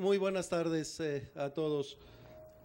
muy buenas tardes eh, a todos.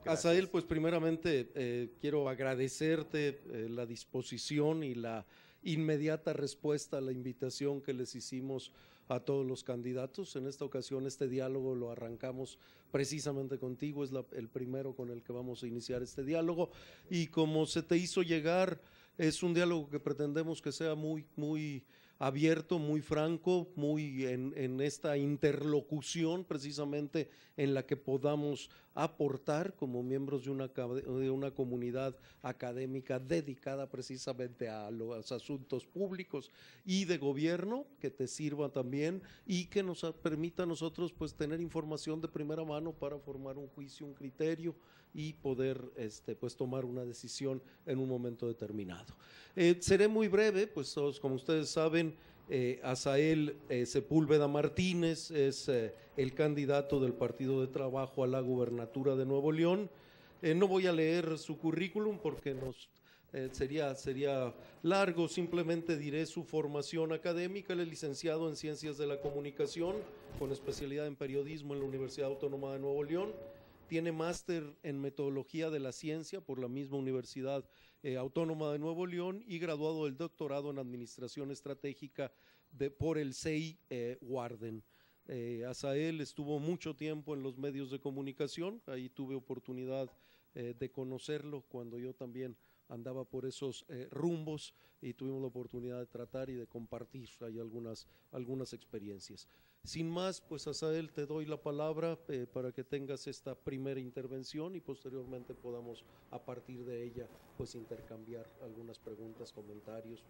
Gracias. Azael, pues primeramente eh, quiero agradecerte eh, la disposición y la inmediata respuesta a la invitación que les hicimos a todos los candidatos. En esta ocasión este diálogo lo arrancamos precisamente contigo, es el primero con el que vamos a iniciar este diálogo y como se te hizo llegar, es un diálogo que pretendemos que sea muy, muy abierto, muy franco, muy en, en esta interlocución precisamente en la que podamos aportar como miembros de una, de una comunidad académica dedicada precisamente a los asuntos públicos y de gobierno, que te sirva también y que nos permita a nosotros pues tener información de primera mano para formar un juicio, un criterio y poder este, pues, tomar una decisión en un momento determinado. Eh, seré muy breve, pues como ustedes saben, eh, eh Sepúlveda Martínez es eh, el candidato del Partido de Trabajo a la gubernatura de Nuevo León. no voy a leer su currículum porque nos sería, sería largo, simplemente diré su formación académica. Él es licenciado en Ciencias de la Comunicación, con especialidad en Periodismo en la Universidad Autónoma de Nuevo León tiene máster en metodología de la ciencia por la misma Universidad eh, Autónoma de Nuevo León y graduado del doctorado en Administración Estratégica de, por el C.I. Eh, Warden. Eh, Azael estuvo mucho tiempo en los medios de comunicación, ahí tuve oportunidad eh, de conocerlo cuando yo también andaba por esos rumbos y tuvimos la oportunidad de tratar y de compartir algunas, algunas experiencias. Sin más, pues Asael, te doy la palabra eh, para que tengas esta primera intervención y posteriormente podamos a partir de ella pues intercambiar algunas preguntas, comentarios,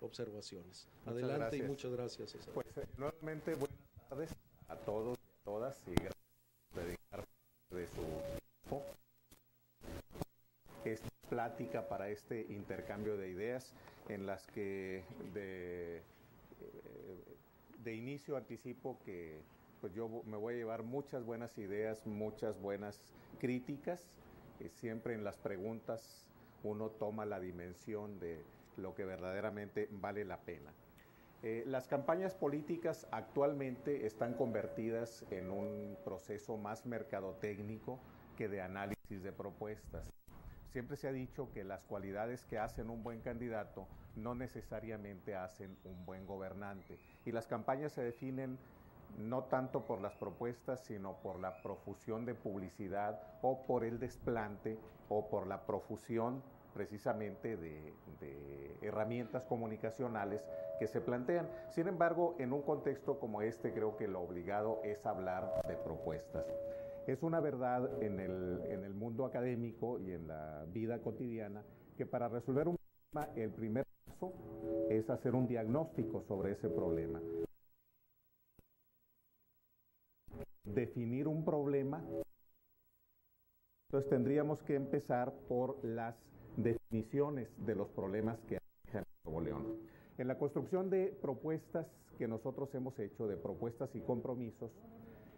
observaciones. Adelante y muchas gracias. Pues eh, nuevamente buenas tardes a todos y a todas y gracias por dedicar de su tiempo esta plática para este intercambio de ideas en las que de eh, de inicio anticipo que pues, yo me voy a llevar muchas buenas ideas, muchas buenas críticas. Eh, siempre en las preguntas uno toma la dimensión de lo que verdaderamente vale la pena. Eh, las campañas políticas actualmente están convertidas en un proceso más mercadotécnico que de análisis de propuestas. Siempre se ha dicho que las cualidades que hacen un buen candidato no necesariamente hacen un buen gobernante. Y las campañas se definen no tanto por las propuestas, sino por la profusión de publicidad o por el desplante o por la profusión precisamente de, herramientas comunicacionales que se plantean. Sin embargo, en un contexto como este creo que lo obligado es hablar de propuestas. Es una verdad en el, en el mundo académico y en la vida cotidiana que para resolver un problema el primer es hacer un diagnóstico sobre ese problema. Definir un problema. Entonces tendríamos que empezar por las definiciones de los problemas que hay en Nuevo León. En la construcción de propuestas que nosotros hemos hecho, de propuestas y compromisos,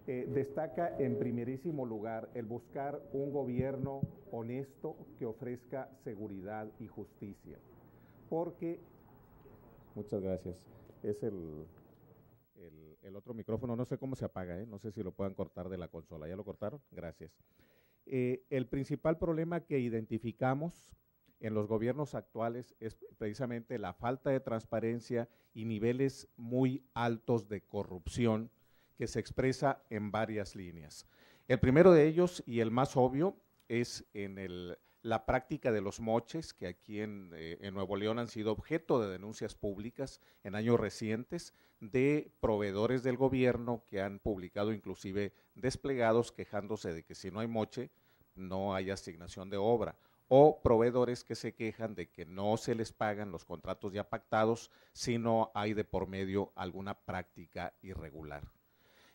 eh, destaca en primerísimo lugar el buscar un gobierno honesto que ofrezca seguridad y justicia porque... Muchas gracias. Es el, el, otro micrófono, no sé cómo se apaga, ¿eh? no sé si lo puedan cortar de la consola. ¿Ya lo cortaron? Gracias. Eh, el principal problema que identificamos en los gobiernos actuales es precisamente la falta de transparencia y niveles muy altos de corrupción que se expresa en varias líneas. El primero de ellos y el más obvio es en el la práctica de los moches, que aquí eh, en, Nuevo León han sido objeto de denuncias públicas en años recientes de proveedores del gobierno que han publicado inclusive desplegados quejándose de que si no hay moche, no hay asignación de obra o proveedores que se quejan de que no se les pagan los contratos ya pactados si no hay de por medio alguna práctica irregular.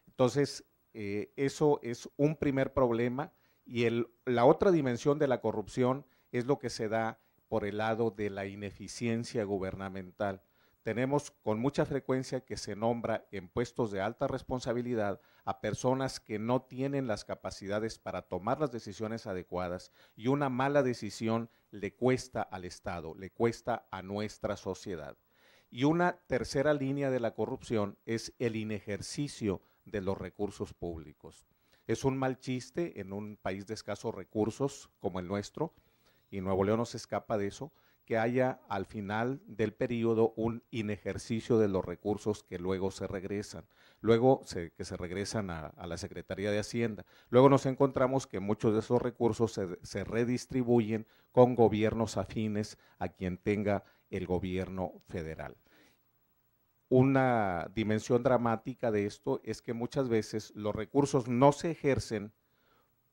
Entonces, eh, eso es un primer problema y la otra dimensión de la corrupción es lo que se da por el lado de la ineficiencia gubernamental. Tenemos con mucha frecuencia que se nombra en puestos de alta responsabilidad a personas que no tienen las capacidades para tomar las decisiones adecuadas y una mala decisión le cuesta al Estado, le cuesta a nuestra sociedad. Y una tercera línea de la corrupción es el inejercicio de los recursos públicos. Es un mal chiste en un país de escasos recursos como el nuestro, y Nuevo León no se escapa de eso, que haya al final del periodo un inejercicio de los recursos que luego se regresan, luego que se regresan a, la Secretaría de Hacienda. Luego nos encontramos que muchos de esos recursos se redistribuyen con gobiernos afines a quien tenga el gobierno federal una dimensión dramática de esto es que muchas veces los recursos no se ejercen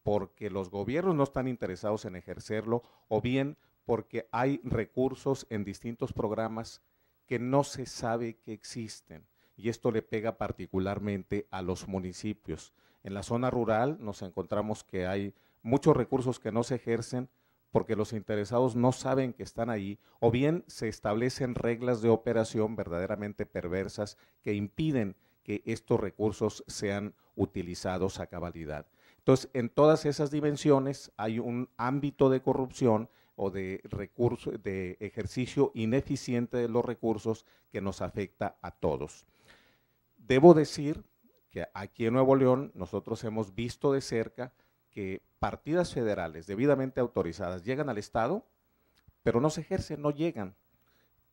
porque los gobiernos no están interesados en ejercerlo o bien porque hay recursos en distintos programas que no se sabe que existen. Y esto le pega particularmente a los municipios. En la zona rural nos encontramos que hay muchos recursos que no se ejercen porque los interesados no saben que están ahí, o bien se establecen reglas de operación verdaderamente perversas que impiden que estos recursos sean utilizados a cabalidad. Entonces, en todas esas dimensiones hay un ámbito de corrupción o de de ejercicio ineficiente de los recursos que nos afecta a todos. Debo decir que aquí en Nuevo León nosotros hemos visto de cerca que partidas federales debidamente autorizadas llegan al Estado, pero no se ejercen, no llegan.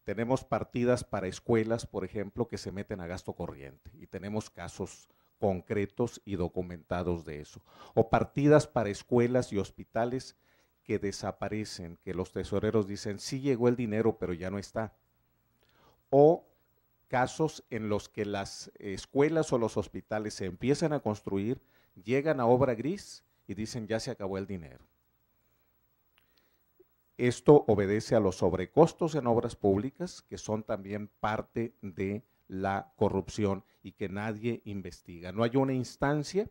Tenemos partidas para escuelas, por ejemplo, que se meten a gasto corriente y tenemos casos concretos y documentados de eso. O partidas para escuelas y hospitales que desaparecen, que los tesoreros dicen, sí llegó el dinero, pero ya no está. O casos en los que las escuelas o los hospitales se empiezan a construir, llegan a obra gris y dicen ya se acabó el dinero. Esto obedece a los sobrecostos en obras públicas, que son también parte de la corrupción y que nadie investiga. No hay una instancia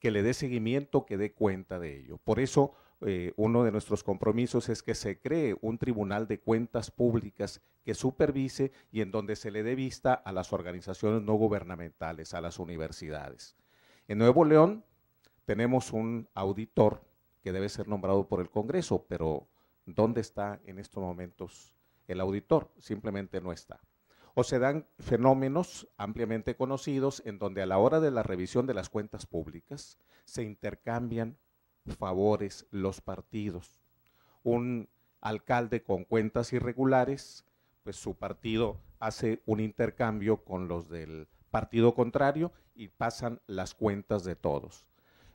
que le dé seguimiento, que dé cuenta de ello. Por eso, eh, uno de nuestros compromisos es que se cree un tribunal de cuentas públicas que supervise y en donde se le dé vista a las organizaciones no gubernamentales, a las universidades. En Nuevo León tenemos un auditor que debe ser nombrado por el Congreso, pero ¿dónde está en estos momentos el auditor? Simplemente no está. O se dan fenómenos ampliamente conocidos en donde a la hora de la revisión de las cuentas públicas se intercambian favores los partidos. Un alcalde con cuentas irregulares, pues su partido hace un intercambio con los del partido contrario y pasan las cuentas de todos.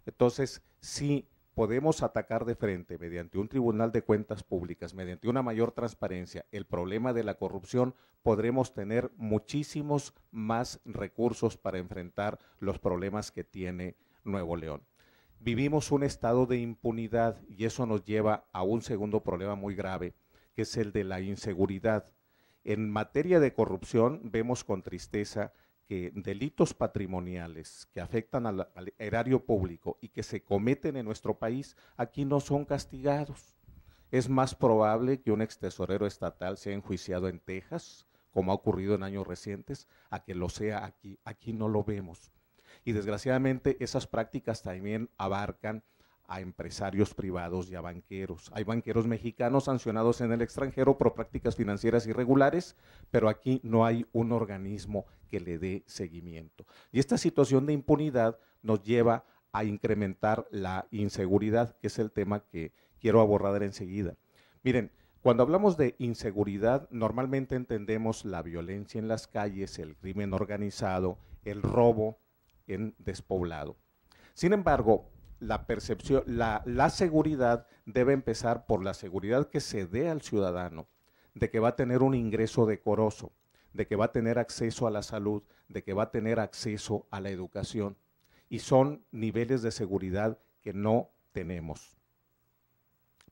Entonces, sí podemos atacar de frente mediante un tribunal de cuentas públicas, mediante una mayor transparencia, el problema de la corrupción, podremos tener muchísimos más recursos para enfrentar los problemas que tiene Nuevo León. Vivimos un estado de impunidad y eso nos lleva a un segundo problema muy grave, que es el de la inseguridad. En materia de corrupción vemos con tristeza que delitos patrimoniales que afectan al, erario público y que se cometen en nuestro país aquí no son castigados. Es más probable que un extesorero estatal sea enjuiciado en Texas, como ha ocurrido en años recientes, a que lo sea aquí. Aquí no lo vemos. Y desgraciadamente esas prácticas también abarcan a empresarios privados y a banqueros. Hay banqueros mexicanos sancionados en el extranjero por prácticas financieras irregulares, pero aquí no hay un organismo que le dé seguimiento. Y esta situación de impunidad nos lleva a incrementar la inseguridad, que es el tema que quiero abordar enseguida. Miren, cuando hablamos de inseguridad, normalmente entendemos la violencia en las calles, el crimen organizado, el robo en despoblado. Sin embargo, la percepción, la, la seguridad debe empezar por la seguridad que se dé al ciudadano de que va a tener un ingreso decoroso, de que va a tener acceso a la salud, de que va a tener acceso a la educación. Y son niveles de seguridad que no tenemos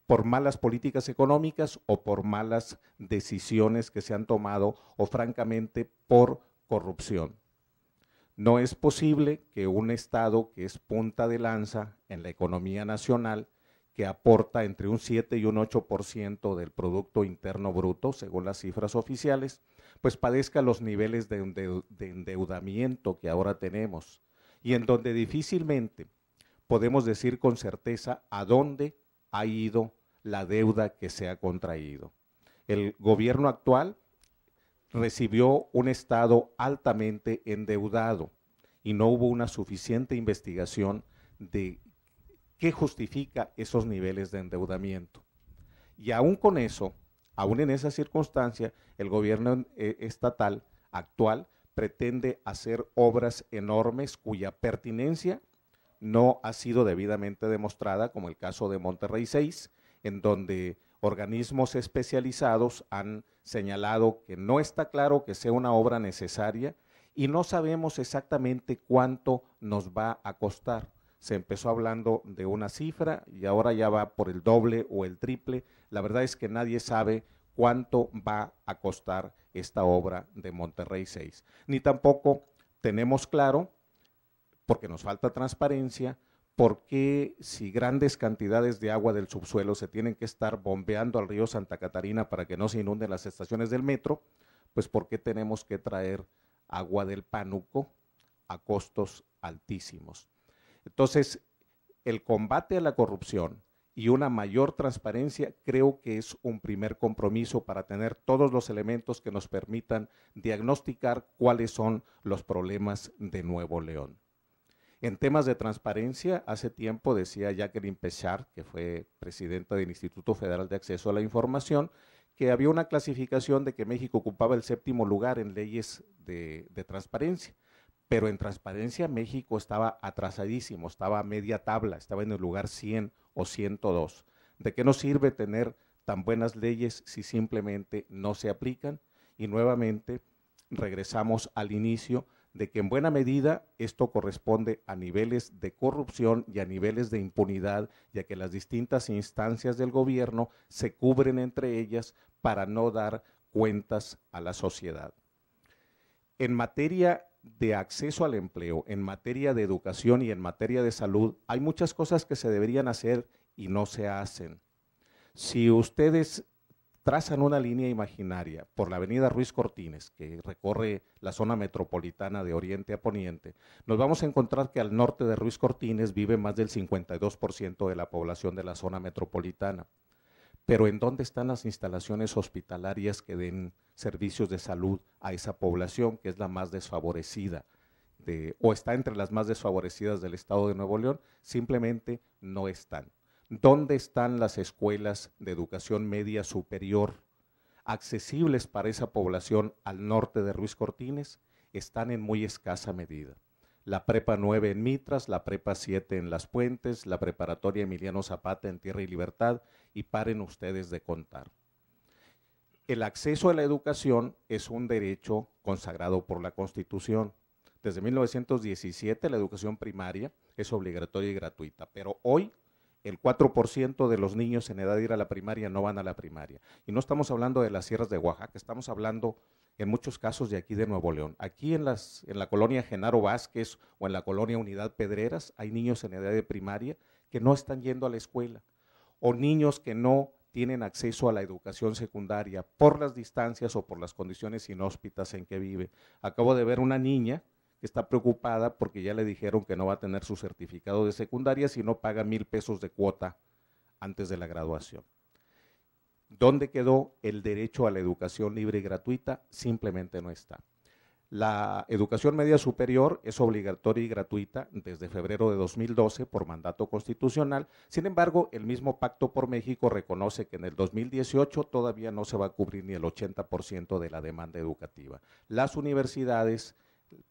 por malas políticas económicas o por malas decisiones que se han tomado o francamente por corrupción. No es posible que un Estado que es punta de lanza en la economía nacional, que aporta entre un 7 y un 8% del Producto Interno Bruto, según las cifras oficiales, pues padezca los niveles de, endeudamiento que ahora tenemos y en donde difícilmente podemos decir con certeza a dónde ha ido la deuda que se ha contraído. El gobierno actual recibió un Estado altamente endeudado y no hubo una suficiente investigación de qué justifica esos niveles de endeudamiento. Y aún con eso, aún en esa circunstancia, el gobierno eh, estatal actual pretende hacer obras enormes cuya pertinencia no ha sido debidamente demostrada, como el caso de Monterrey 6, en donde organismos especializados han señalado que no está claro que sea una obra necesaria y no sabemos exactamente cuánto nos va a costar. Se empezó hablando de una cifra y ahora ya va por el doble o el triple. La verdad es que nadie sabe cuánto va a costar esta obra de Monterrey 6. Ni tampoco tenemos claro, porque nos falta transparencia, ¿por qué si grandes cantidades de agua del subsuelo se tienen que estar bombeando al río Santa Catarina para que no se inunden las estaciones del metro? Pues ¿por qué tenemos que traer agua del Pánuco a costos altísimos? Entonces, el combate a la corrupción y una mayor transparencia creo que es un primer compromiso para tener todos los elementos que nos permitan diagnosticar cuáles son los problemas de Nuevo León. En temas de transparencia, hace tiempo decía Jacqueline Pechard, que fue presidenta del Instituto Federal de Acceso a la Información, que había una clasificación de que México ocupaba el séptimo lugar en leyes de, de transparencia pero en transparencia México estaba atrasadísimo, estaba a media tabla, estaba en el lugar 100 o 102. ¿De qué nos sirve tener tan buenas leyes si simplemente no se aplican? Y nuevamente regresamos al inicio de que en buena medida esto corresponde a niveles de corrupción y a niveles de impunidad, ya que las distintas instancias del gobierno se cubren entre ellas para no dar cuentas a la sociedad. En materia de acceso al empleo, en materia de educación y en materia de salud, hay muchas cosas que se deberían hacer y no se hacen. Si ustedes trazan una línea imaginaria por la avenida Ruiz Cortines, que recorre la zona metropolitana de oriente a poniente, nos vamos a encontrar que al norte de Ruiz Cortines vive más del 52% de la población de la zona metropolitana. Pero ¿en dónde están las instalaciones hospitalarias que den servicios de salud a esa población, que es la más desfavorecida? o está entre las más desfavorecidas del estado de Nuevo León, simplemente no están. ¿Dónde están las escuelas de educación media superior accesibles para esa población al norte de Ruiz Cortines? Están en muy escasa medida. La prepa 9 en Mitras, la prepa 7 en Las Puentes, la preparatoria Emiliano Zapata en Tierra y Libertad, y paren ustedes de contar. El acceso a la educación es un derecho consagrado por la Constitución. Desde 1917 la educación primaria es obligatoria y gratuita, pero hoy el 4% de los niños en edad de ir a la primaria no van a la primaria. Y no estamos hablando de las sierras de Oaxaca, estamos hablando en muchos casos de aquí de Nuevo León. Aquí en, las, en la colonia Genaro Vázquez o en la colonia Unidad Pedreras hay niños en edad de primaria que no están yendo a la escuela o niños que no tienen acceso a la educación secundaria por las distancias o por las condiciones inhóspitas en que vive. Acabo de ver una niña está preocupada porque ya le dijeron que no va a tener su certificado de secundaria si no paga mil pesos de cuota antes de la graduación. ¿Dónde quedó el derecho a la educación libre y gratuita? Simplemente no está. La educación media superior es obligatoria y gratuita desde febrero de 2012 por mandato constitucional. Sin embargo, el mismo Pacto por México reconoce que en el 2018 todavía no se va a cubrir ni el 80% de la demanda educativa. Las universidades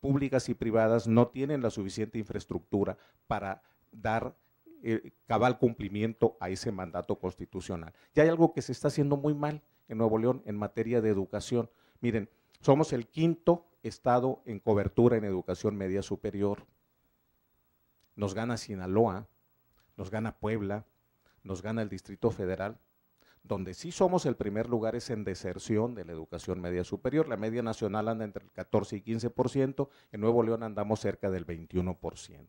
públicas y privadas no tienen la suficiente infraestructura para dar eh, cabal cumplimiento a ese mandato constitucional. Y hay algo que se está haciendo muy mal en Nuevo León en materia de educación. Miren, somos el quinto estado en cobertura en educación media superior. Nos gana Sinaloa, nos gana Puebla, nos gana el Distrito Federal, donde sí somos el primer lugar es en deserción de la educación media superior. La media nacional anda entre el 14 y 15%, en Nuevo León andamos cerca del 21%.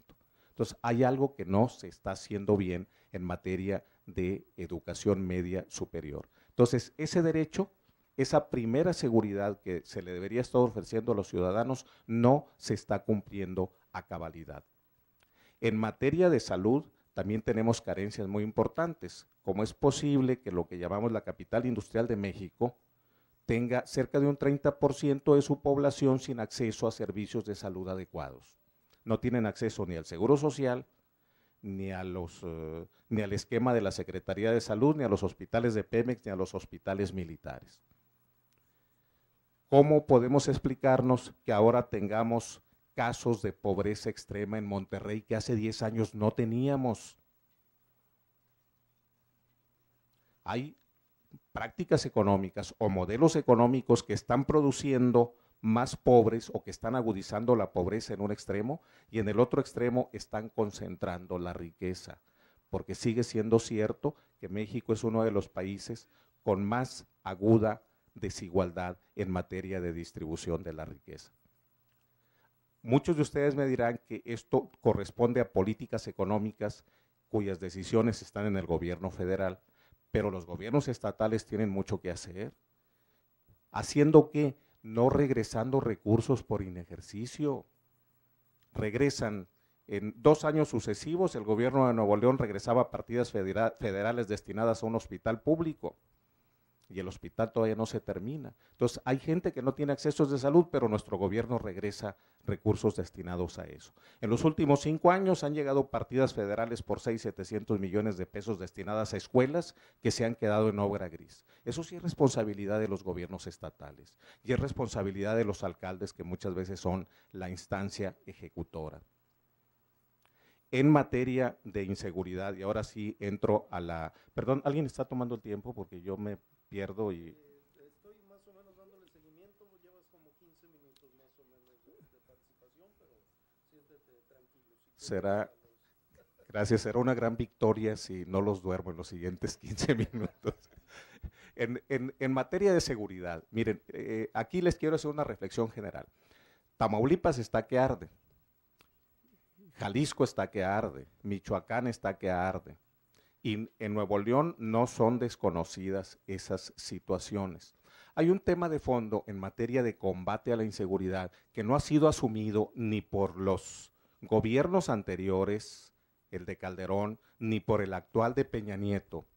Entonces, hay algo que no se está haciendo bien en materia de educación media superior. Entonces, ese derecho, esa primera seguridad que se le debería estar ofreciendo a los ciudadanos, no se está cumpliendo a cabalidad. En materia de salud, también tenemos carencias muy importantes. ¿Cómo es posible que lo que llamamos la capital industrial de México tenga cerca de un 30% de su población sin acceso a servicios de salud adecuados? No tienen acceso ni al seguro social, ni, eh, ni al esquema de la Secretaría de Salud, ni a los hospitales de Pemex, ni a los hospitales militares. ¿Cómo podemos explicarnos que ahora tengamos casos de pobreza extrema en Monterrey que hace 10 años no teníamos. Hay prácticas económicas o modelos económicos que están produciendo más pobres o que están agudizando la pobreza en un extremo y en el otro extremo están concentrando la riqueza, porque sigue siendo cierto que México es uno de los países con más aguda desigualdad en materia de distribución de la riqueza. Muchos de ustedes me dirán que esto corresponde a políticas económicas cuyas decisiones están en el gobierno federal, pero los gobiernos estatales tienen mucho que hacer. ¿Haciendo que No regresando recursos por inejercicio. Regresan en dos años sucesivos, el gobierno de Nuevo León regresaba partidas federales destinadas a un hospital público y el hospital todavía no se termina. Entonces, hay gente que no tiene accesos de salud, pero nuestro gobierno regresa recursos destinados a eso. En los últimos cinco años han llegado partidas federales por 700 millones de pesos destinadas a escuelas que se han quedado en obra gris. Eso sí es responsabilidad de los gobiernos estatales y es responsabilidad de los alcaldes que muchas veces son la instancia ejecutora. En materia de inseguridad, y ahora sí entro a la... Perdón, ¿alguien está tomando el tiempo? Porque yo me y... será, gracias, será una gran victoria si no los duermo en los siguientes 15 minutos. en, materia de seguridad, miren, eh, aquí les quiero hacer una reflexión general. Tamaulipas está que arde, Jalisco está que arde, Michoacán está que arde, y en Nuevo León no son desconocidas esas situaciones. Hay un tema de fondo en materia de combate a la inseguridad que no ha sido asumido ni por los gobiernos anteriores, el de Calderón, ni por el actual de Peña Nieto.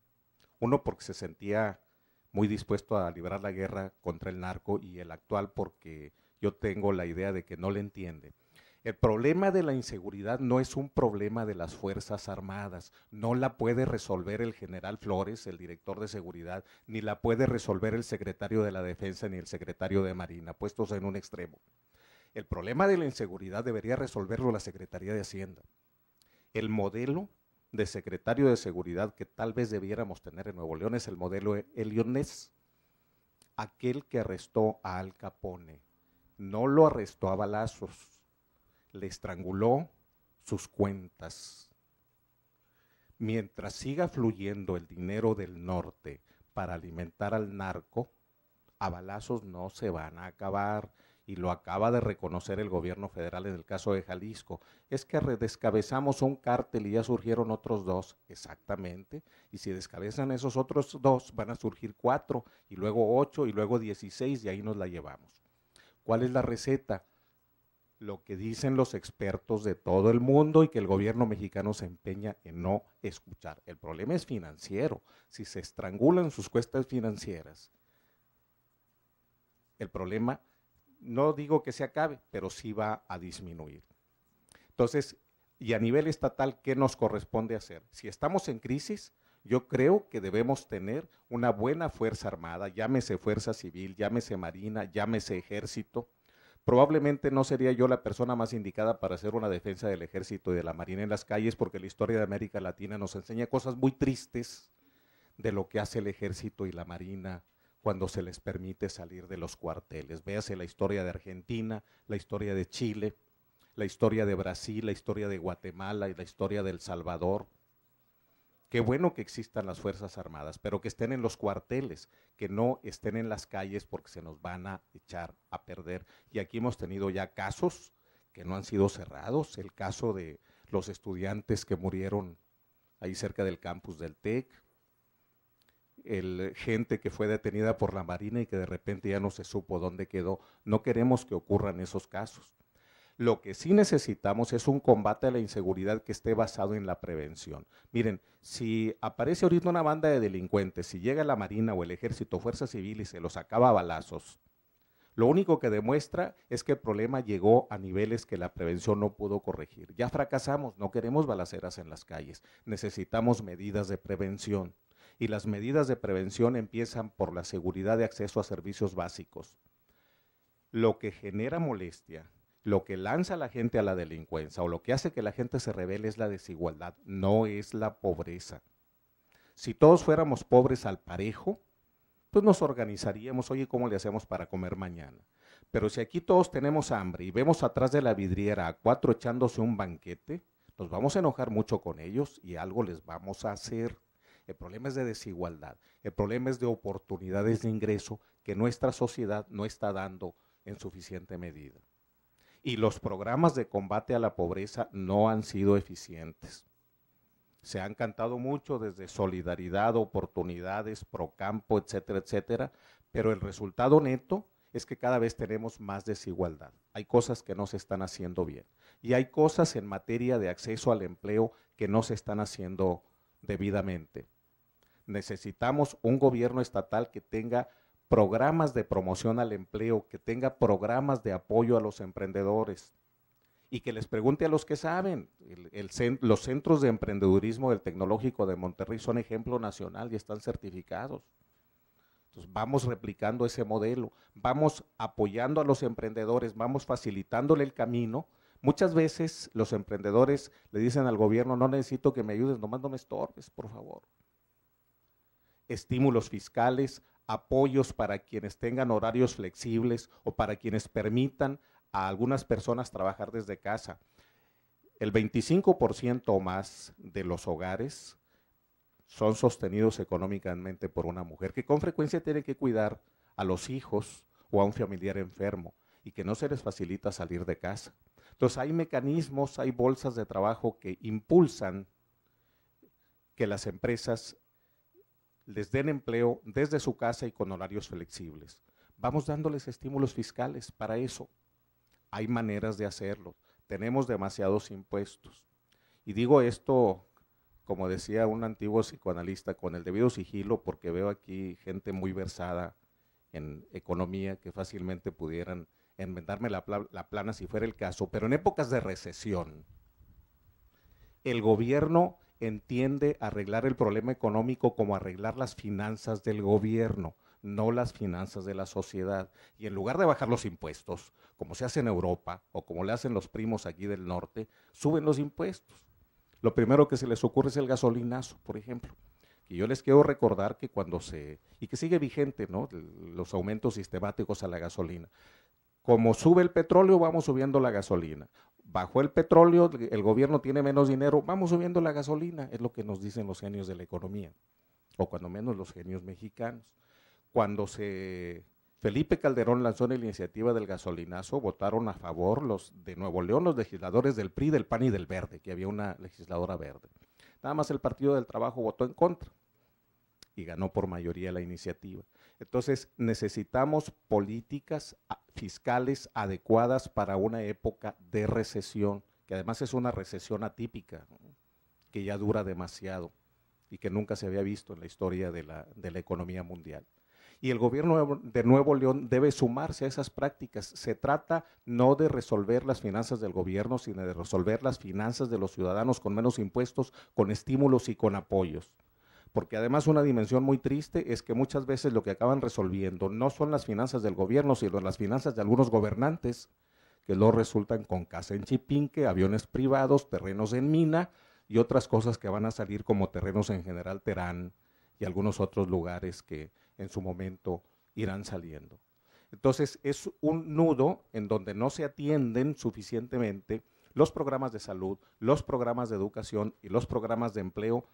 Uno porque se sentía muy dispuesto a librar la guerra contra el narco y el actual porque yo tengo la idea de que no le entiende. El problema de la inseguridad no es un problema de las Fuerzas Armadas, no la puede resolver el general Flores, el director de seguridad, ni la puede resolver el secretario de la Defensa ni el secretario de Marina, puestos en un extremo. El problema de la inseguridad debería resolverlo la Secretaría de Hacienda. El modelo de secretario de seguridad que tal vez debiéramos tener en Nuevo León es el modelo elionés, aquel que arrestó a Al Capone. No lo arrestó a balazos, le estranguló sus cuentas. Mientras siga fluyendo el dinero del norte para alimentar al narco, a balazos no se van a acabar. Y lo acaba de reconocer el gobierno federal en el caso de Jalisco. Es que redescabezamos un cártel y ya surgieron otros dos, exactamente. Y si descabezan esos otros dos, van a surgir cuatro, y luego ocho, y luego dieciséis, y ahí nos la llevamos. ¿Cuál es la receta? lo que dicen los expertos de todo el mundo y que el gobierno mexicano se empeña en no escuchar. El problema es financiero. Si se estrangulan sus cuestas financieras, el problema no digo que se acabe, pero sí va a disminuir. Entonces, y a nivel estatal, ¿qué nos corresponde hacer? Si estamos en crisis, yo creo que debemos tener una buena Fuerza Armada, llámese Fuerza Civil, llámese Marina, llámese Ejército, probablemente no sería yo la persona más indicada para hacer una defensa del ejército y de la marina en las calles, porque la historia de América Latina nos enseña cosas muy tristes de lo que hace el ejército y la marina cuando se les permite salir de los cuarteles. Véase la historia de Argentina, la historia de Chile, la historia de Brasil, la historia de Guatemala y la historia de El Salvador. Qué bueno que existan las Fuerzas Armadas, pero que estén en los cuarteles, que no estén en las calles porque se nos van a echar a perder. Y aquí hemos tenido ya casos que no han sido cerrados. El caso de los estudiantes que murieron ahí cerca del campus del TEC, el gente que fue detenida por la Marina y que de repente ya no se supo dónde quedó. No queremos que ocurran esos casos. Lo que sí necesitamos es un combate a la inseguridad que esté basado en la prevención. Miren, si aparece ahorita una banda de delincuentes, si llega la Marina o el Ejército, Fuerza Civil y se los acaba a balazos, lo único que demuestra es que el problema llegó a niveles que la prevención no pudo corregir. Ya fracasamos, no queremos balaceras en las calles, necesitamos medidas de prevención. Y las medidas de prevención empiezan por la seguridad de acceso a servicios básicos. Lo que genera molestia lo que lanza a la gente a la delincuencia o lo que hace que la gente se revele es la desigualdad, no es la pobreza. Si todos fuéramos pobres al parejo, pues nos organizaríamos, oye, ¿cómo le hacemos para comer mañana? Pero si aquí todos tenemos hambre y vemos atrás de la vidriera a cuatro echándose un banquete, nos vamos a enojar mucho con ellos y algo les vamos a hacer. El problema es de desigualdad, el problema es de oportunidades de ingreso que nuestra sociedad no está dando en suficiente medida y los programas de combate a la pobreza no han sido eficientes. Se han cantado mucho desde solidaridad, oportunidades, procampo, etcétera, etcétera, pero el resultado neto es que cada vez tenemos más desigualdad. Hay cosas que no se están haciendo bien y hay cosas en materia de acceso al empleo que no se están haciendo debidamente. Necesitamos un gobierno estatal que tenga programas de promoción al empleo, que tenga programas de apoyo a los emprendedores y que les pregunte a los que saben. El, los centros de emprendedurismo del Tecnológico de Monterrey son ejemplo nacional y están certificados. Entonces vamos replicando ese modelo, vamos apoyando a los emprendedores, vamos facilitándole el camino. Muchas veces los emprendedores le dicen al gobierno, no necesito que me ayudes, nomás no me estorbes, por favor. Estímulos fiscales, apoyos para quienes tengan horarios flexibles o para quienes permitan a algunas personas trabajar desde casa. El 25% o más de los hogares son sostenidos económicamente por una mujer que con frecuencia tiene que cuidar a los hijos o a un familiar enfermo y que no se les facilita salir de casa. Entonces hay mecanismos, hay bolsas de trabajo que impulsan que las empresas les den empleo desde su casa y con horarios flexibles. Vamos dándoles estímulos fiscales para eso. Hay maneras de hacerlo. Tenemos demasiados impuestos. Y digo esto, como decía un antiguo psicoanalista, con el debido sigilo, porque veo aquí gente muy versada en economía que fácilmente pudieran enmendarme la, la, plana si fuera el caso, pero en épocas de recesión, el gobierno entiende arreglar el problema económico como arreglar las finanzas del gobierno, no las finanzas de la sociedad. Y en lugar de bajar los impuestos, como se hace en Europa o como le hacen los primos aquí del norte, suben los impuestos. Lo primero que se les ocurre es el gasolinazo, por ejemplo. Y yo les quiero recordar que cuando se, y que sigue vigente, ¿no? Los aumentos sistemáticos a la gasolina. Como sube el petróleo, vamos subiendo la gasolina. Bajo el petróleo, el gobierno tiene menos dinero, vamos subiendo la gasolina. Es lo que nos dicen los genios de la economía, o cuando menos los genios mexicanos. Cuando se Felipe Calderón lanzó la iniciativa del gasolinazo, votaron a favor los de Nuevo León, los legisladores del PRI, del PAN y del Verde, que había una legisladora verde. Nada más el Partido del Trabajo votó en contra y ganó por mayoría la iniciativa. Entonces necesitamos políticas ah, fiscales adecuadas para una época de recesión, que además es una recesión atípica, que ya dura demasiado y que nunca se había visto en la historia de la economía mundial y el gobierno de Nuevo León debe sumarse a esas prácticas. Se trata no de resolver las finanzas del gobierno, sino de resolver las finanzas de los ciudadanos con menos impuestos, con estímulos y con apoyos porque además una dimensión muy triste es que muchas veces lo que acaban resolviendo no son las finanzas del gobierno, sino las finanzas de algunos gobernantes, que lo resultan con casa en Chipinque, aviones privados, terrenos en mina y otras cosas que van a salir como terrenos en General Terán y algunos otros lugares que en su momento irán saliendo. Entonces es un nudo en donde no se atienden suficientemente los programas de salud, los programas de educación y los programas de empleo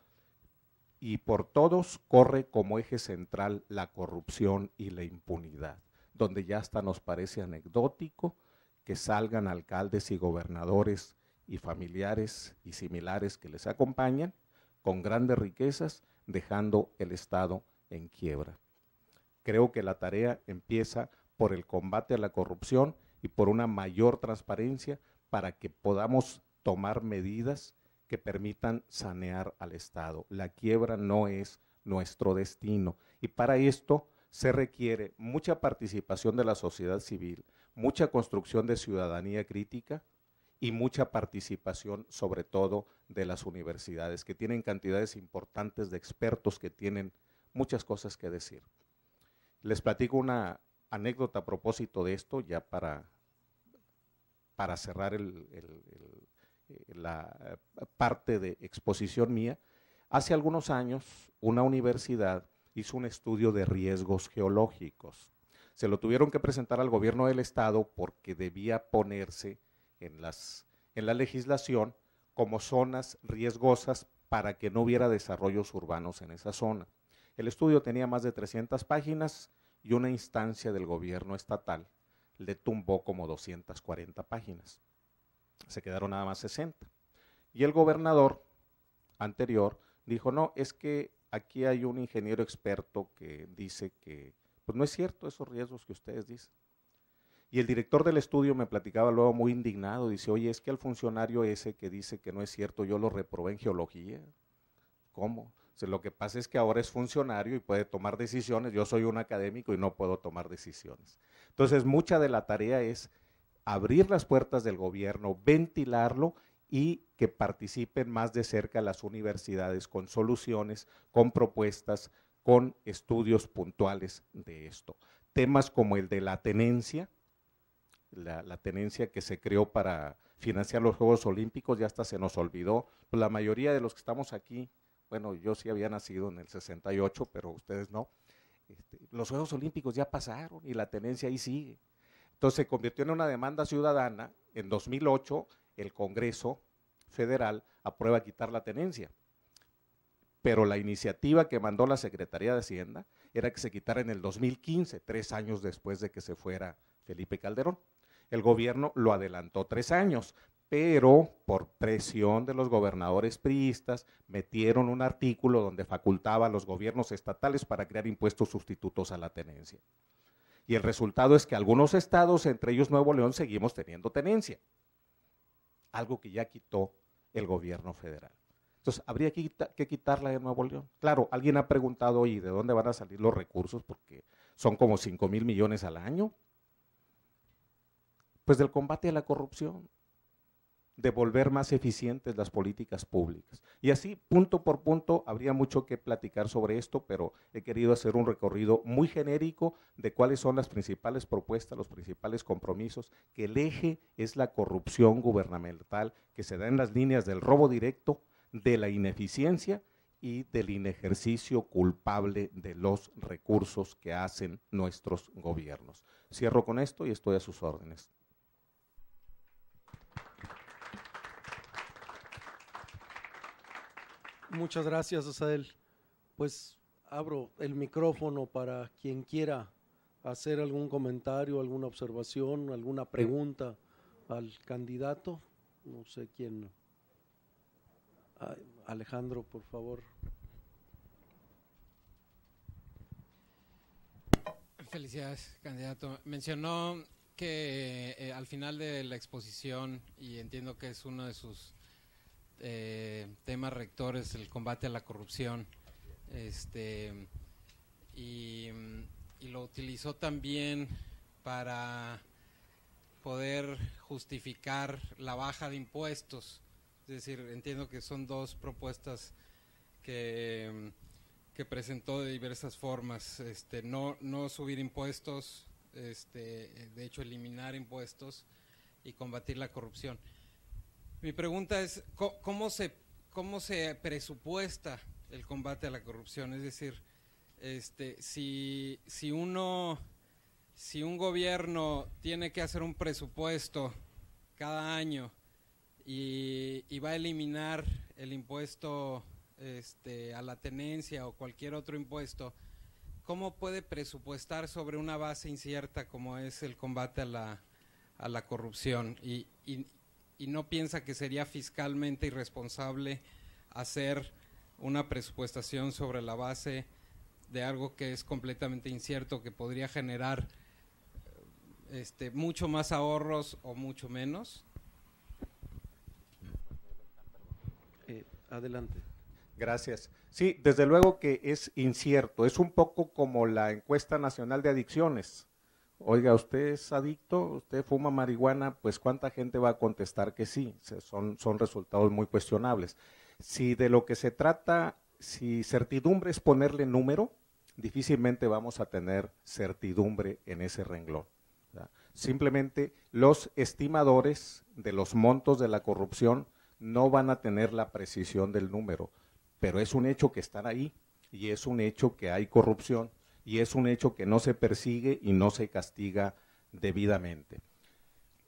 y por todos corre como eje central la corrupción y la impunidad, donde ya hasta nos parece anecdótico que salgan alcaldes y gobernadores y familiares y similares que les acompañan con grandes riquezas, dejando el Estado en quiebra. Creo que la tarea empieza por el combate a la corrupción y por una mayor transparencia para que podamos tomar medidas permitan sanear al Estado. La quiebra no es nuestro destino y para esto se requiere mucha participación de la sociedad civil, mucha construcción de ciudadanía crítica y mucha participación sobre todo de las universidades, que tienen cantidades importantes de expertos que tienen muchas cosas que decir. Les platico una anécdota a propósito de esto, ya para, para cerrar el eh, la eh, parte de exposición mía, hace algunos años una universidad hizo un estudio de riesgos geológicos. Se lo tuvieron que presentar al gobierno del estado porque debía ponerse en, la legislación como zonas riesgosas para que no hubiera desarrollos urbanos en esa zona. El estudio tenía más de 300 páginas y una instancia del gobierno estatal le tumbó como 240 páginas se quedaron nada más 60. Y el gobernador anterior dijo, no, es que aquí hay un ingeniero experto que dice que, pues no es cierto esos riesgos que ustedes dicen. Y el director del estudio me platicaba luego muy indignado, dice, oye, es que el funcionario ese que dice que no es cierto, yo lo reprobé en geología. ¿Cómo? lo que pasa es que ahora es funcionario y puede tomar decisiones, yo soy un académico y no puedo tomar decisiones. Entonces, mucha de la tarea es abrir las puertas del gobierno, ventilarlo y que participen más de cerca las universidades con soluciones, con propuestas, con estudios puntuales de esto. Temas como el de la tenencia, la, tenencia que se creó para financiar los Juegos Olímpicos, ya hasta se nos olvidó. Pues, la mayoría de los que estamos aquí, bueno, yo sí había nacido en el 68, pero ustedes no. Este, los Juegos Olímpicos ya pasaron y la tenencia ahí sigue. Entonces se convirtió en una demanda ciudadana. En 2008 el Congreso Federal aprueba quitar la tenencia. Pero la iniciativa que mandó la Secretaría de Hacienda era que se quitara en el 2015, tres años después de que se fuera Felipe Calderón. El gobierno lo adelantó tres años, pero por presión de los gobernadores priistas metieron un artículo donde facultaba a los gobiernos estatales para crear impuestos sustitutos a la tenencia y el resultado es que algunos estados, entre ellos Nuevo León, seguimos teniendo tenencia. Algo que ya quitó el gobierno federal. Entonces, habría que, quitarla de Nuevo León. Claro, alguien ha preguntado, y ¿de dónde van a salir los recursos? Porque son como 5 mil millones al año. Pues del combate a la corrupción de volver más eficientes las políticas públicas. Y así, punto por punto, habría mucho que platicar sobre esto, pero he querido hacer un recorrido muy genérico de cuáles son las principales propuestas, los principales compromisos, que el eje es la corrupción gubernamental que se da en las líneas del robo directo, de la ineficiencia y del inejercicio culpable de los recursos que hacen nuestros gobiernos. Cierro con esto y estoy a sus órdenes. Muchas gracias, Asael. Pues abro el micrófono para quien quiera hacer algún comentario, alguna observación, alguna pregunta al candidato. No sé quién. Alejandro, por favor. Felicidades, candidato. Mencionó que eh, al final de la exposición, y entiendo que es uno de sus eh, temas rectores, el combate a la corrupción, este, y, lo utilizó también para poder justificar la baja de impuestos. Es decir, entiendo que son dos propuestas que, que presentó de diversas formas. Este, no, no subir impuestos, este, de hecho eliminar impuestos y combatir la corrupción. Mi pregunta es, ¿cómo se, cómo se presupuesta el combate a la corrupción? Es decir, este, si, si uno, si un gobierno tiene que hacer un presupuesto cada año y, y va a eliminar el impuesto este, a la tenencia o cualquier otro impuesto, ¿cómo puede presupuestar sobre una base incierta como es el combate a la, a la corrupción? y, y no piensa que sería fiscalmente irresponsable hacer una presupuestación sobre la base de algo que es completamente incierto, que podría generar este, mucho más ahorros o mucho menos? Eh, adelante. Gracias. Sí, desde luego que es incierto. Es un poco como la encuesta nacional de adicciones oiga, usted es adicto, usted fuma marihuana, pues cuánta gente va a contestar que sí, son, resultados muy cuestionables. Si de lo que se trata, si certidumbre es ponerle número, difícilmente vamos a tener certidumbre en ese renglón. Simplemente los estimadores de los montos de la corrupción no van a tener la precisión del número, pero es un hecho que están ahí y es un hecho que hay corrupción y es un hecho que no se persigue y no se castiga debidamente.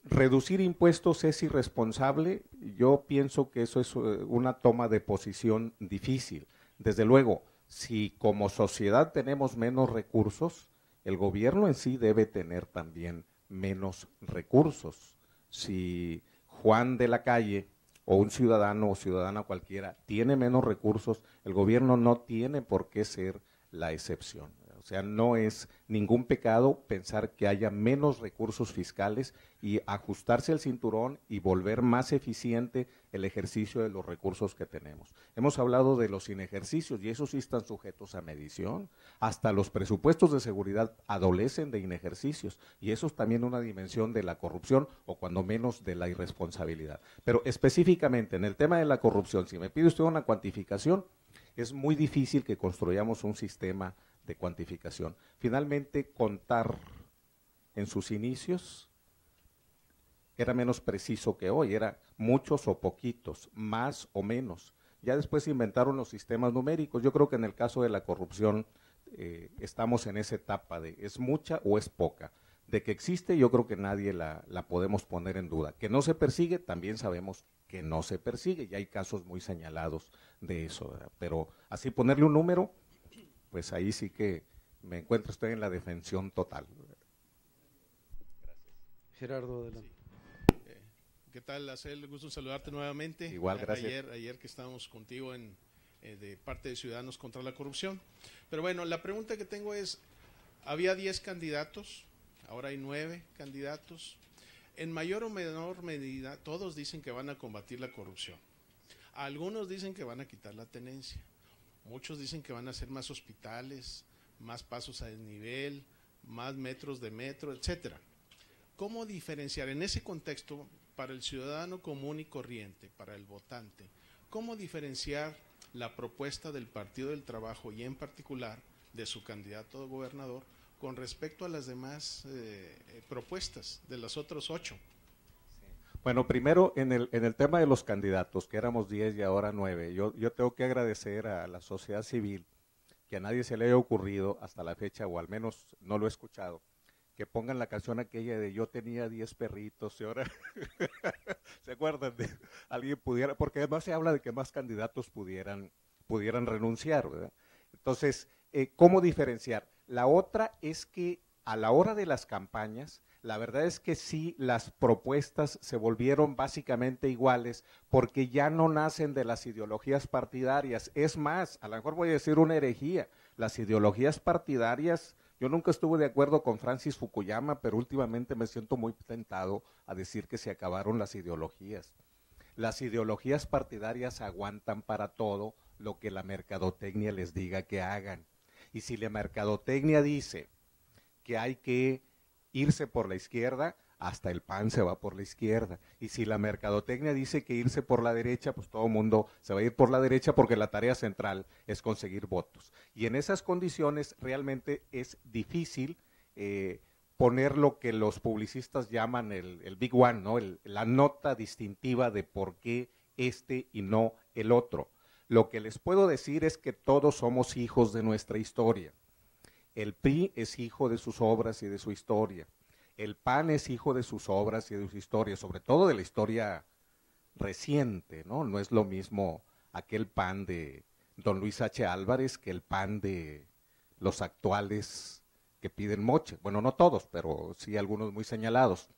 Reducir impuestos es irresponsable, yo pienso que eso es eh, una toma de posición difícil. Desde luego, si como sociedad tenemos menos recursos, el gobierno en sí debe tener también menos recursos. Si Juan de la calle o un ciudadano o ciudadana cualquiera tiene menos recursos, el gobierno no tiene por qué ser la excepción. O sea, no es ningún pecado pensar que haya menos recursos fiscales y ajustarse el cinturón y volver más eficiente el ejercicio de los recursos que tenemos. Hemos hablado de los inejercicios y esos sí están sujetos a medición. Hasta los presupuestos de seguridad adolecen de inejercicios y eso es también una dimensión de la corrupción o cuando menos de la irresponsabilidad. Pero específicamente en el tema de la corrupción, si me pide usted una cuantificación, es muy difícil que construyamos un sistema de cuantificación. Finalmente, contar en sus inicios era menos preciso que hoy, era muchos o poquitos, más o menos. Ya después se inventaron los sistemas numéricos. Yo creo que en el caso de la corrupción eh, estamos en esa etapa de es mucha o es poca. De que existe, yo creo que nadie la, podemos poner en duda. Que no se persigue, también sabemos que no se persigue, y hay casos muy señalados de eso. Pero así ponerle un número, pues ahí sí que me encuentro estoy en la defensión total. Gracias. Gerardo, eh, ¿Qué tal, Acel? Gusto saludarte nuevamente. Igual, gracias. Ayer, ayer que estábamos contigo en, eh, de parte de Ciudadanos contra la Corrupción. Pero bueno, la pregunta que tengo es, había 10 candidatos, ahora hay 9 candidatos. En mayor o menor medida, todos dicen que van a combatir la corrupción. Algunos dicen que van a quitar la tenencia. Muchos dicen que van a ser más hospitales, más pasos a desnivel, más metros de metro, etcétera. ¿Cómo diferenciar en ese contexto para el ciudadano común y corriente, para el votante? ¿Cómo diferenciar la propuesta del Partido del Trabajo y en particular de su candidato a gobernador con respecto a las demás eh, eh, propuestas de las otras ocho? Bueno, primero en el, en el tema de los candidatos, que éramos 10 y ahora 9, yo, yo tengo que agradecer a la sociedad civil que a nadie se le haya ocurrido hasta la fecha, o al menos no lo he escuchado, que pongan la canción aquella de yo tenía 10 perritos y ahora se acuerdan de alguien pudiera, porque además se habla de que más candidatos pudieran, pudieran renunciar, ¿verdad? Entonces, eh, ¿cómo diferenciar? La otra es que a la hora de las campañas la verdad es que sí, las propuestas se volvieron básicamente iguales porque ya no nacen de las ideologías partidarias. Es más, a lo mejor voy a decir una herejía, las ideologías partidarias, yo nunca estuve de acuerdo con Francis Fukuyama, pero últimamente me siento muy tentado a decir que se acabaron las ideologías. Las ideologías partidarias aguantan para todo lo que la mercadotecnia les diga que hagan. Y si la mercadotecnia dice que hay que irse por la izquierda, hasta el pan se va por la izquierda. Y si la mercadotecnia dice que irse por la derecha, pues todo el mundo se va a ir por la derecha porque la tarea central es conseguir votos. Y en esas condiciones realmente es difícil eh, poner lo que los publicistas llaman el, big one, ¿no? la nota distintiva de por qué este y no el otro. Lo que les puedo decir es que todos somos hijos de nuestra historia. El PRI es hijo de sus obras y de su historia. El PAN es hijo de sus obras y de su historia, sobre todo de la historia reciente, ¿no? No es lo mismo aquel PAN de don Luis H. Álvarez que el PAN de los actuales que piden moche. Bueno, no todos, pero sí algunos muy señalados.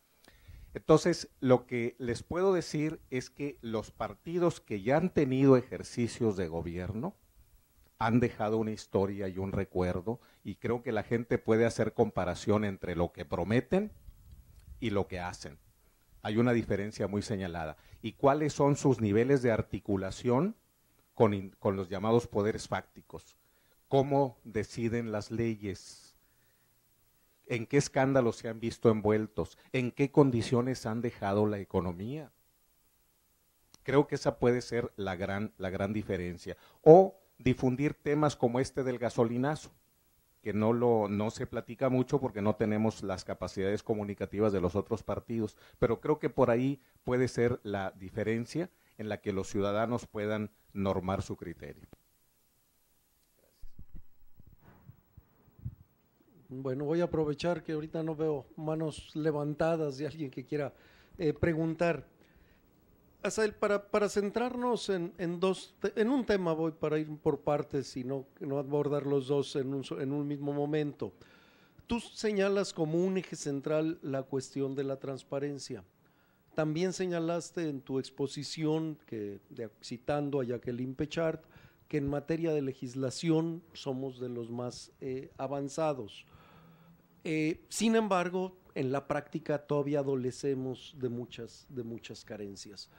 Entonces, lo que les puedo decir es que los partidos que ya han tenido ejercicios de gobierno, han dejado una historia y un recuerdo y creo que la gente puede hacer comparación entre lo que prometen y lo que hacen. Hay una diferencia muy señalada. ¿Y cuáles son sus niveles de articulación con, los llamados poderes fácticos? ¿Cómo deciden las leyes? ¿En qué escándalos se han visto envueltos? ¿En qué condiciones han dejado la economía? Creo que esa puede ser la gran, la gran diferencia. O difundir temas como este del gasolinazo, que no, lo, no se platica mucho porque no tenemos las capacidades comunicativas de los otros partidos, pero creo que por ahí puede ser la diferencia en la que los ciudadanos puedan normar su criterio. Bueno, voy a aprovechar que ahorita no veo manos levantadas de alguien que quiera eh, preguntar. Asael, para, centrarnos en, en, dos, en un tema voy para ir por partes y no, no abordar los dos en un, mismo momento. Tú señalas como un eje central la cuestión de la transparencia. También señalaste en tu exposición, que, citando a Jacqueline Pechart, que en materia de legislación somos de los más eh, avanzados. Eh, sin embargo, en la práctica todavía adolecemos de muchas, de muchas carencias.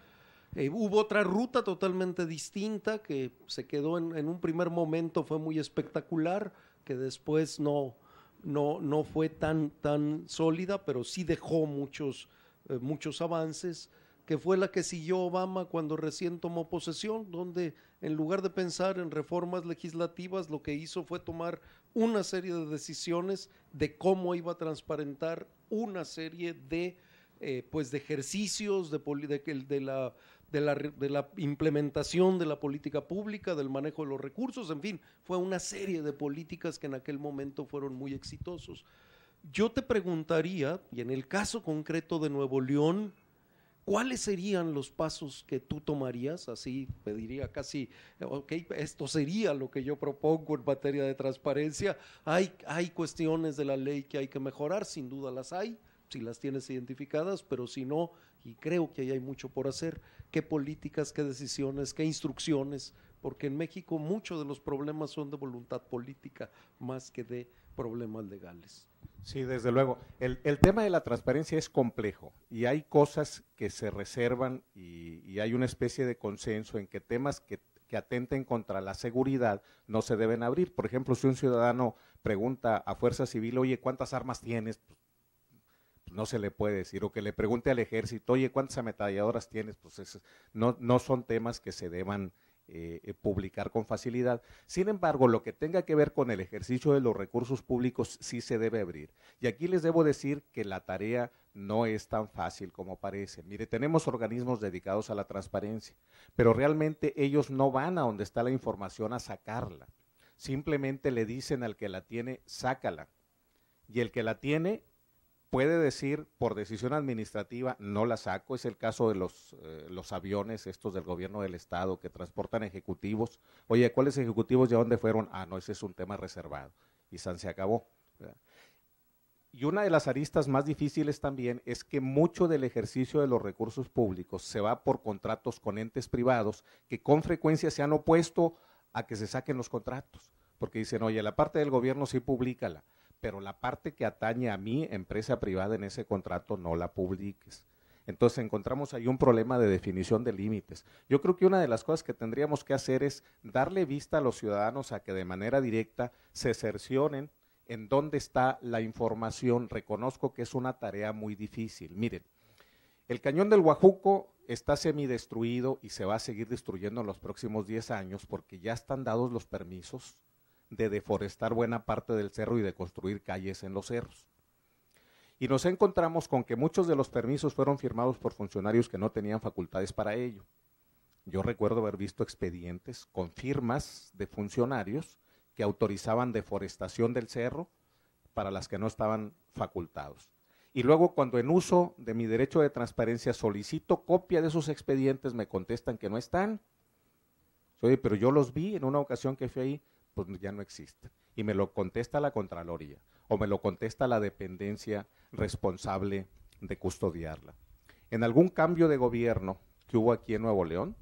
Eh, hubo otra ruta totalmente distinta que se quedó en, un primer momento, fue muy espectacular, que después no, no, no fue tan, tan sólida, pero sí dejó muchos, eh, muchos avances que fue la que siguió Obama cuando recién tomó posesión, donde en lugar de pensar en reformas legislativas, lo que hizo fue tomar una serie de decisiones de cómo iba a transparentar una serie de, eh, pues de ejercicios de, de, de, la de la, implementación de la política pública, del manejo de los recursos, en fin, fue una serie de políticas que en aquel momento fueron muy exitosos. Yo te preguntaría, y en el caso concreto de Nuevo León, ¿cuáles serían los pasos que tú tomarías? Así pediría casi, ok, esto sería lo que yo propongo en materia de transparencia. Hay, hay cuestiones de la ley que hay que mejorar, sin duda las hay, si las tienes identificadas, pero si no, y creo que ahí hay mucho por hacer, qué políticas, qué decisiones, qué instrucciones, porque en México muchos de los problemas son de voluntad política más que de problemas legales. Sí, desde luego. El, tema de la transparencia es complejo y hay cosas que se reservan y, hay una especie de consenso en que temas que atenten contra la seguridad no se deben abrir. Por ejemplo, si un ciudadano pregunta a Fuerza Civil, oye, ¿cuántas armas tienes? no se le puede decir, o que le pregunte al ejército, oye, ¿cuántas ametralladoras tienes? Pues no, no son temas que se deban eh, eh, publicar con facilidad. Sin embargo, lo que tenga que ver con el ejercicio de los recursos públicos sí se debe abrir. Y aquí les debo decir que la tarea no es tan fácil como parece. Mire, tenemos organismos dedicados a la transparencia, pero realmente ellos no van a donde está la información a sacarla. Simplemente le dicen al que la tiene, sácala. Y el que la tiene puede decir por decisión administrativa no la saco. Es el caso de los, eh, los aviones estos del gobierno del estado que transportan ejecutivos. Oye, ¿cuáles ejecutivos y a dónde fueron? Ah, no, ese es un tema reservado. Y San se acabó. Y una de las aristas más difíciles también es que mucho del ejercicio de los recursos públicos se va por contratos con entes privados que con frecuencia se han opuesto a que se saquen los contratos, porque dicen, oye, la parte del gobierno sí públicala, pero la parte que atañe a mi empresa privada en ese contrato no la publiques. Entonces encontramos ahí un problema de definición de límites. Yo creo que una de las cosas que tendríamos que hacer es darle vista a los ciudadanos a que de manera directa se cercionen en dónde está la información. Reconozco que es una tarea muy difícil. Miren, el cañón del Guajuco está semidestruido y se va a seguir destruyendo en los próximos 10 años porque ya están dados los permisos de deforestar buena parte del cerro y de construir calles en los cerros. Y nos encontramos con que muchos de los permisos fueron firmados por funcionarios que no tenían facultades para ello. Yo recuerdo haber visto expedientes con firmas de funcionarios que autorizaban deforestación del cerro para las que no estaban facultados. Y luego cuando en uso de mi derecho de transparencia solicito copia de esos expedientes, me contestan que no están. Oye, pero yo los vi en una ocasión que fui ahí. Pues, ya no existe. Y me lo contesta la Contraloría o me lo contesta la dependencia responsable de custodiarla. En algún cambio de gobierno que hubo aquí en Nuevo León,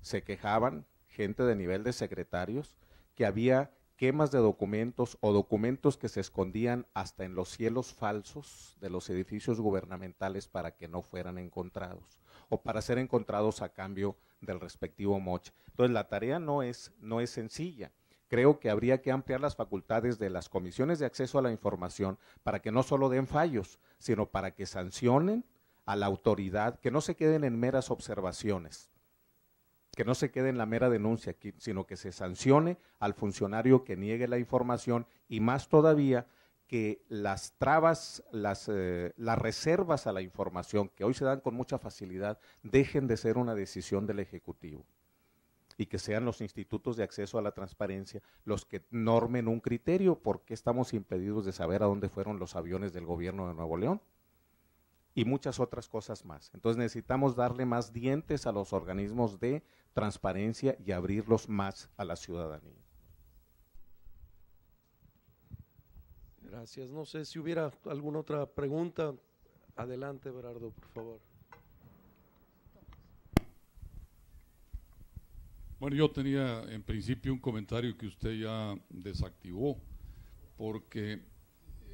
se quejaban gente de nivel de secretarios que había quemas de documentos o documentos que se escondían hasta en los cielos falsos de los edificios gubernamentales para que no fueran encontrados o para ser encontrados a cambio del respectivo moche. Entonces la tarea no es, no es sencilla creo que habría que ampliar las facultades de las comisiones de acceso a la información para que no solo den fallos, sino para que sancionen a la autoridad, que no se queden en meras observaciones, que no se quede en la mera denuncia, sino que se sancione al funcionario que niegue la información y más todavía que las trabas, eh, las reservas a la información que hoy se dan con mucha facilidad dejen de ser una decisión del Ejecutivo y que sean los institutos de acceso a la transparencia los que normen un criterio, porque estamos impedidos de saber a dónde fueron los aviones del gobierno de Nuevo León y muchas otras cosas más. Entonces necesitamos darle más dientes a los organismos de transparencia y abrirlos más a la ciudadanía. Gracias. No sé si hubiera alguna otra pregunta. Adelante, Berardo, por favor. Bueno, yo tenía en principio un comentario que usted ya desactivó, porque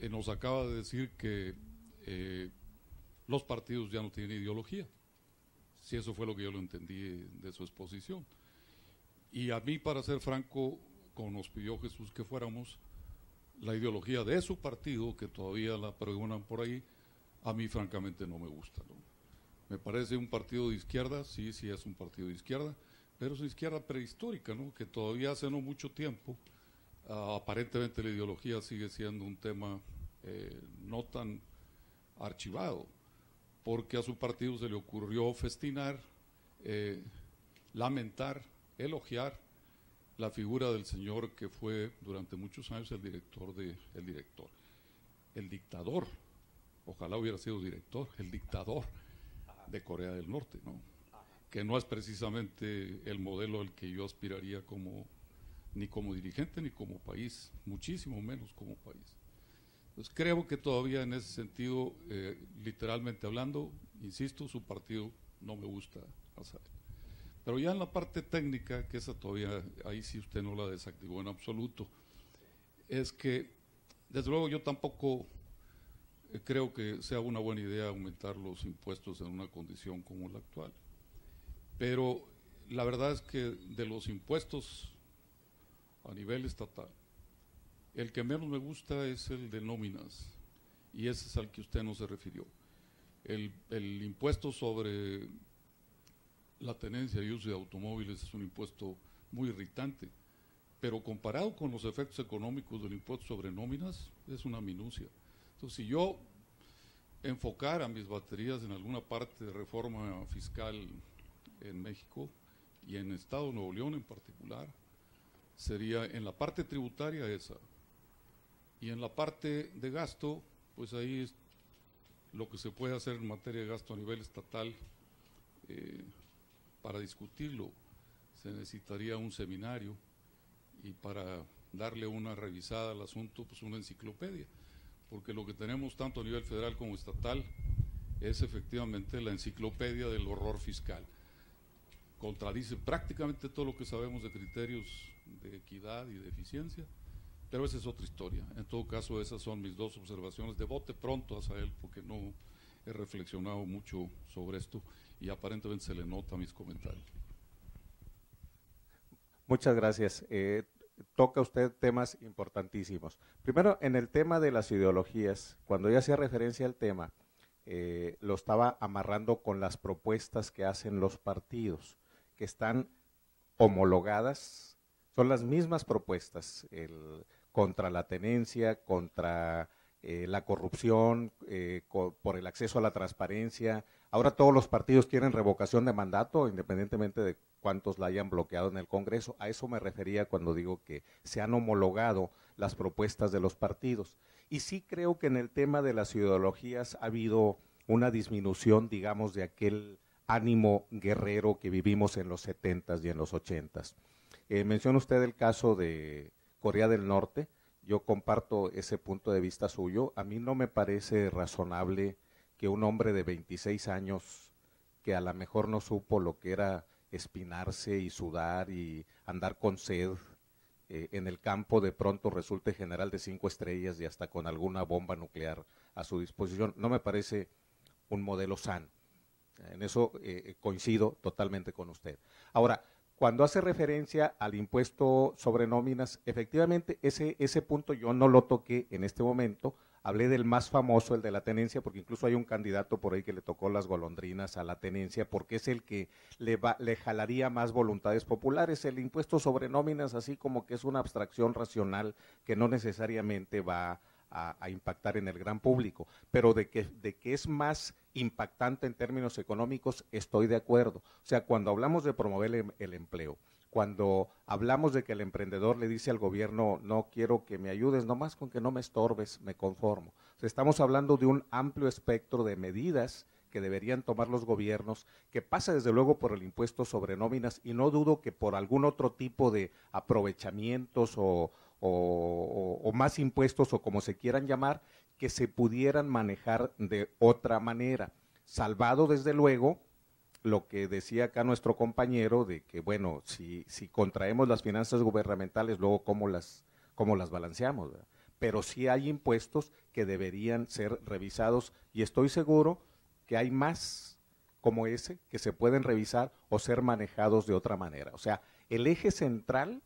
eh, nos acaba de decir que eh, los partidos ya no tienen ideología, si eso fue lo que yo lo entendí de su exposición. Y a mí, para ser franco, como nos pidió Jesús que fuéramos, la ideología de su partido, que todavía la preguntan por ahí, a mí francamente no me gusta. Me parece un partido de izquierda, sí, sí es un partido de izquierda, pero es una izquierda prehistórica, ¿no? que todavía hace no mucho tiempo, ah, aparentemente la ideología sigue siendo un tema eh, no tan archivado, porque a su partido se le ocurrió festinar, eh, lamentar, elogiar la figura del señor que fue durante muchos años el director de el director, el dictador, ojalá hubiera sido director, el dictador de Corea del Norte, ¿no? que no es precisamente el modelo al que yo aspiraría como ni como dirigente ni como país, muchísimo menos como país. Pues creo que todavía en ese sentido, eh, literalmente hablando, insisto, su partido no me gusta, saber. Pero ya en la parte técnica, que esa todavía, ahí sí usted no la desactivó en absoluto, es que, desde luego, yo tampoco eh, creo que sea una buena idea aumentar los impuestos en una condición como la actual. Pero la verdad es que de los impuestos a nivel estatal, el que menos me gusta es el de nóminas, y ese es al que usted no se refirió. El, impuesto sobre la tenencia y uso de automóviles es un impuesto muy irritante, pero comparado con los efectos económicos del impuesto sobre nóminas, es una minucia. Entonces, si yo enfocara mis baterías en alguna parte de reforma fiscal en México y en el Estado de Nuevo León en particular sería en la parte tributaria esa. Y en la parte de gasto, pues ahí es lo que se puede hacer en materia de gasto a nivel estatal eh, para discutirlo. Se necesitaría un seminario y para darle una revisada al asunto, pues una enciclopedia, porque lo que tenemos tanto a nivel federal como estatal es efectivamente la enciclopedia del horror fiscal contradice prácticamente todo lo que sabemos de criterios de equidad y de eficiencia, pero esa es otra historia. En todo caso, esas son mis dos observaciones. De bote pronto, a Sahel, porque no he reflexionado mucho sobre esto y aparentemente se le nota mis comentarios. Muchas gracias. Eh, toca usted temas importantísimos. Primero, en el tema de las ideologías, cuando yo hacía referencia al tema, eh, lo estaba amarrando con las propuestas que hacen los partidos que están homologadas, son las mismas propuestas contra la tenencia, contra eh, la corrupción, eh, por el acceso a la transparencia. Ahora todos los partidos tienen revocación de mandato, independientemente de cuántos la hayan bloqueado en el Congreso. A eso me refería cuando digo que se han homologado las propuestas de los partidos. Y sí creo que en el tema de las ideologías ha habido una disminución, digamos, de aquel ánimo guerrero que vivimos en los 70s y en los 80s. Eh, menciona usted el caso de Corea del Norte. Yo comparto ese punto de vista suyo. A mí no me parece razonable que un hombre de 26 años, que a lo mejor no supo lo que era espinarse y sudar y andar con sed eh, en el campo, de pronto resulte general de cinco estrellas y hasta con alguna bomba nuclear a su disposición. No me parece un modelo sano. En eso eh, coincido totalmente con usted. Ahora, cuando hace referencia al impuesto sobre nóminas, efectivamente ese, ese punto yo no lo toqué en este momento. Hablé del más famoso, el de la tenencia, porque incluso hay un candidato por ahí que le tocó las golondrinas a la tenencia, porque es el que le, le jalaría más voluntades populares. El impuesto sobre nóminas, así como que es una abstracción racional que no necesariamente va a, impactar en el gran público. Pero de que, de que es más impactante en términos económicos, estoy de acuerdo. O sea, cuando hablamos de promover el, em, empleo, cuando hablamos de que el emprendedor le dice al gobierno, no quiero que me ayudes, nomás con que no me estorbes, me conformo. estamos hablando de un amplio espectro de medidas que deberían tomar los gobiernos, que pasa desde luego por el impuesto sobre nóminas y no dudo que por algún otro tipo de aprovechamientos o, o, más impuestos o como se quieran llamar, que se pudieran manejar de otra manera. Salvado, desde luego, lo que decía acá nuestro compañero de que, bueno, si, si contraemos las finanzas gubernamentales, luego cómo las, cómo las balanceamos. Pero sí hay impuestos que deberían ser revisados y estoy seguro que hay más como ese que se pueden revisar o ser manejados de otra manera. O sea, el eje central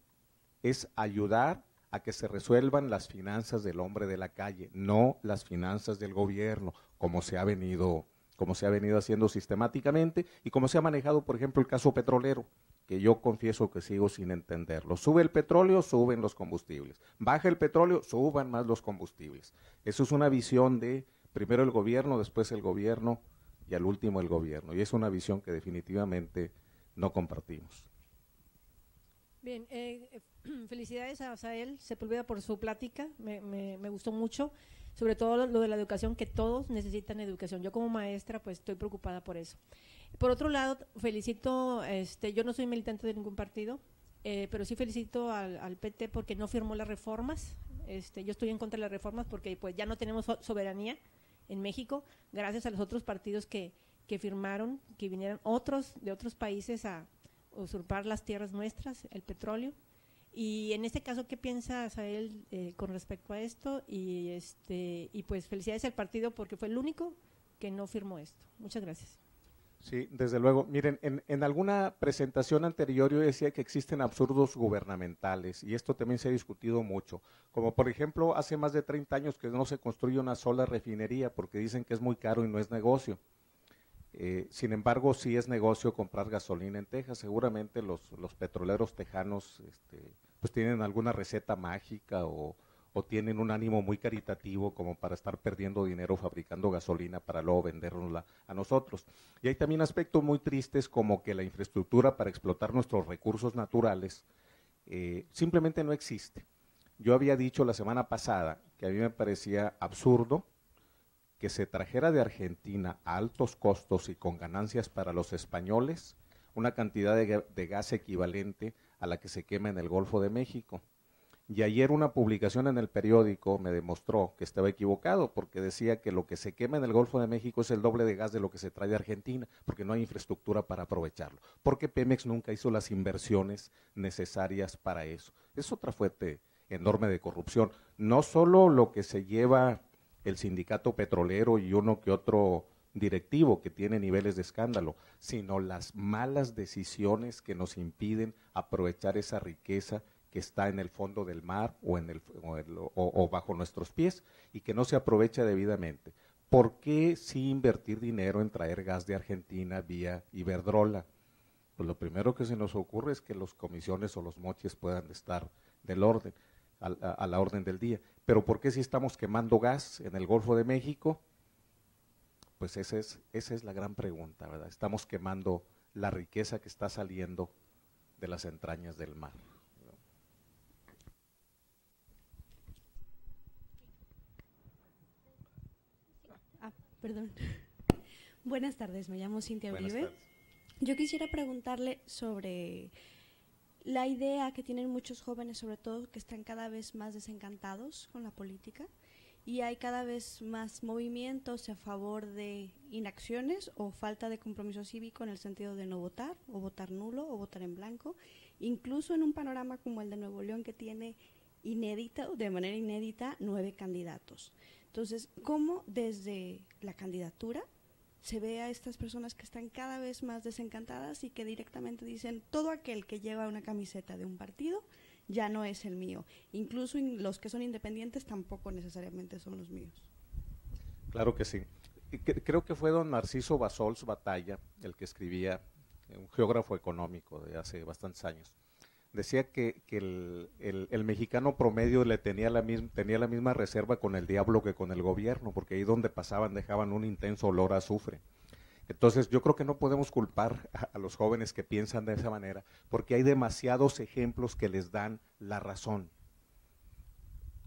es ayudar a que se resuelvan las finanzas del hombre de la calle, no las finanzas del gobierno, como se ha venido, como se ha venido haciendo sistemáticamente y como se ha manejado, por ejemplo, el caso petrolero, que yo confieso que sigo sin entenderlo. Sube el petróleo, suben los combustibles. Baja el petróleo, suban más los combustibles. Eso es una visión de primero el gobierno, después el gobierno y al último el gobierno. Y es una visión que definitivamente no compartimos. Bien, eh, eh, felicidades a él, Sepúlveda por su plática, me, gustó mucho, sobre todo lo de la educación, que todos necesitan educación. Yo como maestra pues estoy preocupada por eso. Por otro lado, felicito, este, yo no soy militante de ningún partido, eh, pero sí felicito al, PT porque no firmó las reformas. Este, yo estoy en contra de las reformas porque pues ya no tenemos soberanía en México, gracias a los otros partidos que, que firmaron, que vinieron otros de otros países a, usurpar las tierras nuestras, el petróleo. Y en este caso, ¿qué piensa Sael eh, con respecto a esto? Y, este, y pues felicidades al partido porque fue el único que no firmó esto. Muchas gracias. Sí, desde luego. Miren, en, en, alguna presentación anterior yo decía que existen absurdos gubernamentales y esto también se ha discutido mucho. Como por ejemplo, hace más de 30 años que no se construye una sola refinería porque dicen que es muy caro y no es negocio. Eh, sin embargo, si es negocio comprar gasolina en Texas. Seguramente los, petroleros tejanos este, pues tienen alguna receta mágica o, tienen un ánimo muy caritativo como para estar perdiendo dinero fabricando gasolina para luego vendérnosla a nosotros. Y hay también aspectos muy tristes como que la infraestructura para explotar nuestros recursos naturales eh, simplemente no existe. Yo había dicho la semana pasada que a mí me parecía absurdo que se trajera de Argentina a altos costos y con ganancias para los españoles una cantidad de, gas equivalente a la que se quema en el Golfo de México. Y ayer una publicación en el periódico me demostró que estaba equivocado porque decía que lo que se quema en el Golfo de México es el doble de gas de lo que se trae de Argentina porque no hay infraestructura para aprovecharlo, porque Pemex nunca hizo las inversiones necesarias para eso. Es otra fuente enorme de corrupción. No solo lo que se lleva el sindicato petrolero y uno que otro directivo que tiene niveles de escándalo, sino las malas decisiones que nos impiden aprovechar esa riqueza que está en el fondo del mar o, en el, o, o, bajo nuestros pies y que no se aprovecha debidamente. ¿Por qué sí invertir dinero en traer gas de Argentina vía Iberdrola? Pues lo primero que se nos ocurre es que los comisiones o los moches puedan estar del orden a, la orden del día. Pero ¿por qué si estamos quemando gas en el Golfo de México? Pues esa es, esa es la gran pregunta, ¿verdad? Estamos quemando la riqueza que está saliendo de las entrañas del mar. Ah, perdón. Buenas tardes, me llamo Cintia Uribe. Yo quisiera preguntarle sobre la idea que tienen muchos jóvenes, sobre todo, que están cada vez más desencantados con la política y hay cada vez más movimientos a favor de inacciones o falta de compromiso cívico en el sentido de no votar o votar nulo o votar en blanco, incluso en un panorama como el de Nuevo León que tiene inédito, o de manera inédita nueve candidatos. Entonces, ¿cómo desde la candidatura se ve a estas personas que están cada vez más desencantadas y que directamente dicen todo aquel que lleva una camiseta de un partido ya no es el mío. Incluso los que son independientes tampoco necesariamente son los míos. Claro que sí. Creo que fue don Narciso Basols Batalla el que escribía, eh, un geógrafo económico de hace bastantes años decía que, el, mexicano promedio le tenía la, misma, tenía la misma reserva con el diablo que con el gobierno, porque ahí donde pasaban dejaban un intenso olor a azufre. Entonces yo creo que no podemos culpar a los jóvenes que piensan de esa manera, porque hay demasiados ejemplos que les dan la razón.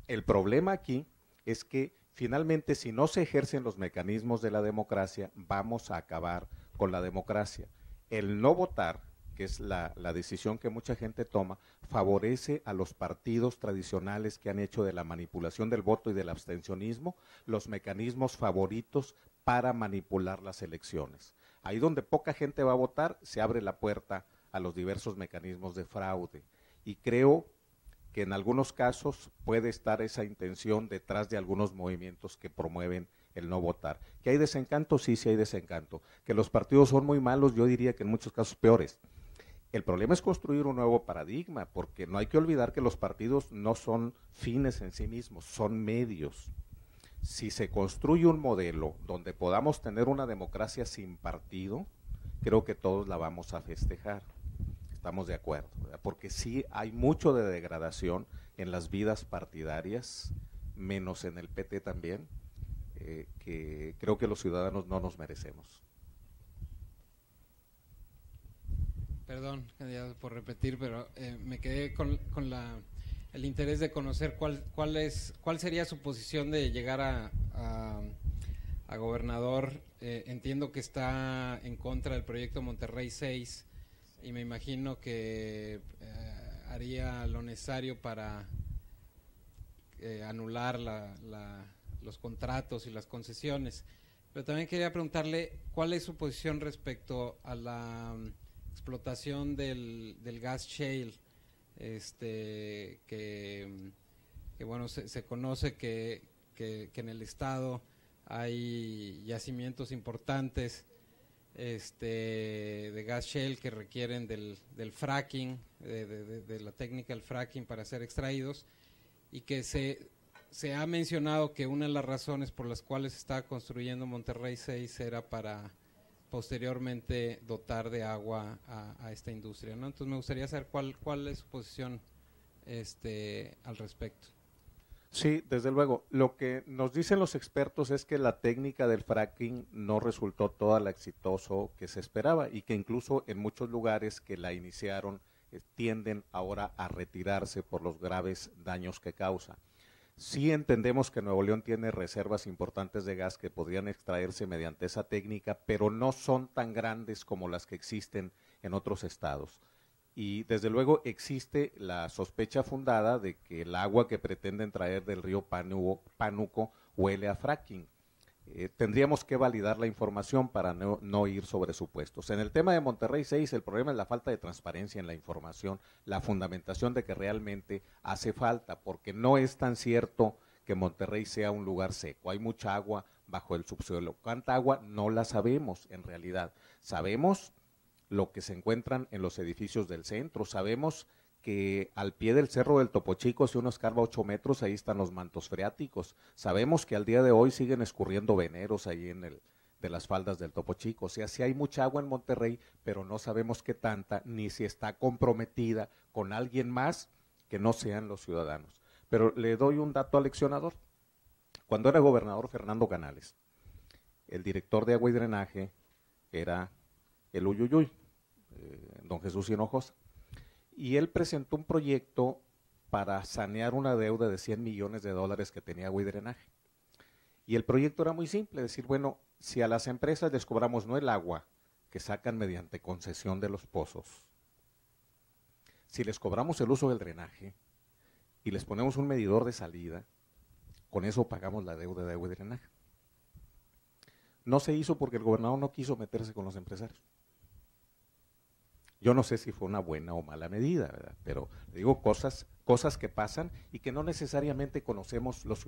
El problema aquí es que finalmente si no se ejercen los mecanismos de la democracia, vamos a acabar con la democracia. El no votar que es la, decisión que mucha gente toma, favorece a los partidos tradicionales que han hecho de la manipulación del voto y del abstencionismo los mecanismos favoritos para manipular las elecciones. Ahí donde poca gente va a votar, se abre la puerta a los diversos mecanismos de fraude. Y creo que en algunos casos puede estar esa intención detrás de algunos movimientos que promueven el no votar. Que hay desencanto, sí, sí hay desencanto. Que los partidos son muy malos, yo diría que en muchos casos peores. El problema es construir un nuevo paradigma, porque no hay que olvidar que los partidos no son fines en sí mismos, son medios. Si se construye un modelo donde podamos tener una democracia sin partido, creo que todos la vamos a festejar. Estamos de acuerdo, porque sí hay mucho de degradación en las vidas partidarias, menos en el PT también, eh, que creo que los ciudadanos no nos merecemos. perdón candidato por repetir, pero eh, me quedé con, con la, el interés de conocer cuál, cuál, es, cuál sería su posición de llegar a, a, gobernador. Eh, entiendo que está en contra del proyecto Monterrey 6 y me imagino que eh, haría lo necesario para anular la, la, los contratos y las concesiones. Pero también quería preguntarle cuál es su posición respecto a la explotación del, gas shale, este, que, bueno, se, conoce que, en el estado hay yacimientos importantes este, de gas shale que requieren del, fracking, de, la técnica del fracking para ser extraídos, y que se, se ha mencionado que una de las razones por las cuales se estaba construyendo Monterrey 6 era para posteriormente dotar de agua a, esta industria. ¿no? Entonces me gustaría saber cuál, cuál es su posición este, al respecto. Sí, desde luego. Lo que nos dicen los expertos es que la técnica del fracking no resultó toda la exitoso que se esperaba y que incluso en muchos lugares que la iniciaron eh, tienden ahora a retirarse por los graves daños que causa. Sí entendemos que Nuevo León tiene reservas importantes de gas que podrían extraerse mediante esa técnica, pero no son tan grandes como las que existen en otros estados. Y desde luego existe la sospecha fundada de que el agua que pretenden traer del río Panuco huele a fracking. Eh, tendríamos que validar la información para no, no, ir sobre supuestos. En el tema de Monterrey 6, el problema es la falta de transparencia en la información, la fundamentación de que realmente hace falta, porque no es tan cierto que Monterrey sea un lugar seco. Hay mucha agua bajo el subsuelo. ¿Cuánta agua? No la sabemos en realidad. Sabemos lo que se encuentran en los edificios del centro, sabemos que al pie del cerro del Topo Chico, si uno escarba ocho metros, ahí están los mantos freáticos. Sabemos que al día de hoy siguen escurriendo veneros ahí en el de las faldas del Topo Chico. O sea, sí hay mucha agua en Monterrey, pero no sabemos qué tanta, ni si está comprometida con alguien más que no sean los ciudadanos. Pero le doy un dato al Cuando era gobernador Fernando Canales, el director de agua y drenaje era el Uyuyuy, eh, don Jesús Hinojosa y él presentó un proyecto para sanear una deuda de 100 millones de dólares que tenía Agua y Drenaje. Y el proyecto era muy simple, decir, bueno, si a las empresas les cobramos no el agua que sacan mediante concesión de los pozos, si les cobramos el uso del drenaje y les ponemos un medidor de salida, con eso pagamos la deuda de agua y drenaje. No se hizo porque el gobernador no quiso meterse con los empresarios. Yo no sé si fue una buena o mala medida, ¿verdad? pero digo cosas, cosas que pasan y que no necesariamente conocemos los,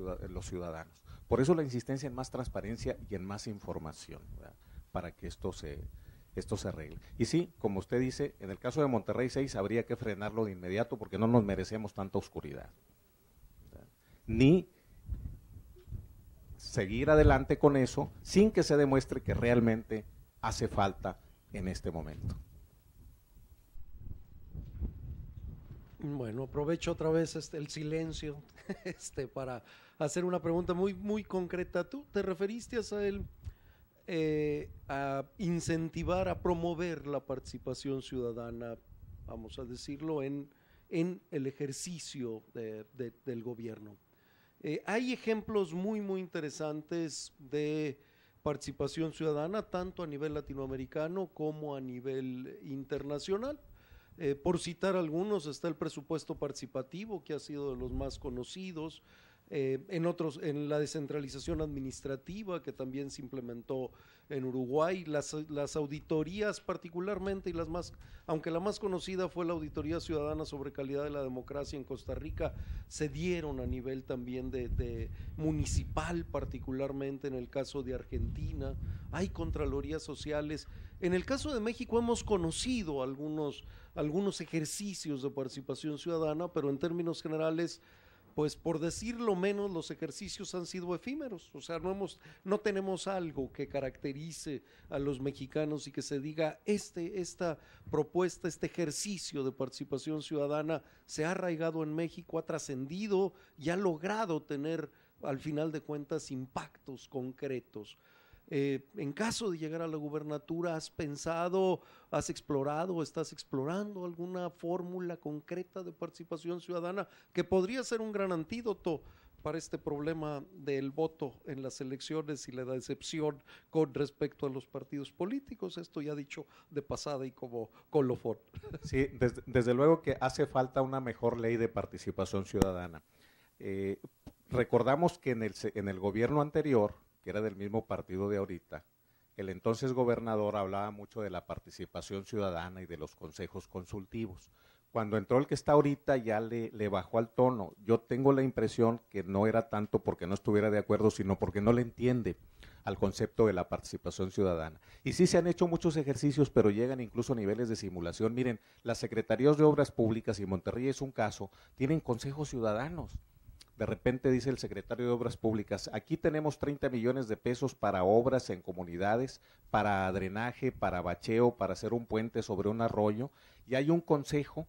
ciudadanos. Por eso la insistencia en más transparencia y en más información, para que esto se, esto se arregle. Y sí, como usted dice, en el caso de Monterrey 6 habría que frenarlo de inmediato porque no nos merecemos tanta oscuridad. Ni seguir adelante con eso sin que se demuestre que realmente hace falta en este momento. Bueno, aprovecho otra vez este, el silencio este, para hacer una pregunta muy, muy concreta. Tú te referiste a, eh, incentivar, a promover la participación ciudadana, vamos a decirlo, en, el ejercicio del gobierno. Eh, hay ejemplos muy, muy interesantes de participación ciudadana, tanto a nivel latinoamericano como a nivel internacional. Eh, por citar algunos, está el presupuesto participativo, que ha sido de los más conocidos. Eh, en otros, en la descentralización administrativa que también se implementó en Uruguay, las, auditorías particularmente y las más, aunque la más conocida fue la auditoría ciudadana sobre calidad de la democracia en Costa Rica, se dieron a nivel también de municipal particularmente en el caso de Argentina, hay contralorías sociales. En el caso de México hemos conocido algunos algunos ejercicios de participación ciudadana, pero en términos generales, pues por decirlo menos, los ejercicios han sido efímeros. O sea, no, hemos, no tenemos algo que caracterice a los mexicanos y que se diga, este, esta propuesta, este ejercicio de participación ciudadana se ha arraigado en México, ha trascendido y ha logrado tener al final de cuentas impactos concretos. Eh, en caso de llegar a la gubernatura, ¿has pensado, has explorado, estás explorando alguna fórmula concreta de participación ciudadana que podría ser un gran antídoto para este problema del voto en las elecciones y la decepción con respecto a los partidos políticos. Esto ya dicho de pasada y como colofón. Sí, desde, desde luego que hace falta una mejor ley de participación ciudadana. Eh, recordamos que en el, en el gobierno anterior que era del mismo partido de ahorita, el entonces gobernador hablaba mucho de la participación ciudadana y de los consejos consultivos. Cuando entró el que está ahorita ya le, bajó al tono. Yo tengo la impresión que no era tanto porque no estuviera de acuerdo, sino porque no le entiende al concepto de la participación ciudadana. Y sí se han hecho muchos ejercicios, pero llegan incluso a niveles de simulación. Miren, las secretarías de Obras Públicas y Monterrey es un caso, tienen consejos ciudadanos de repente dice el secretario de Obras Públicas, aquí tenemos 30 millones de pesos para obras en comunidades, para drenaje, para bacheo, para hacer un puente sobre un arroyo, y hay un consejo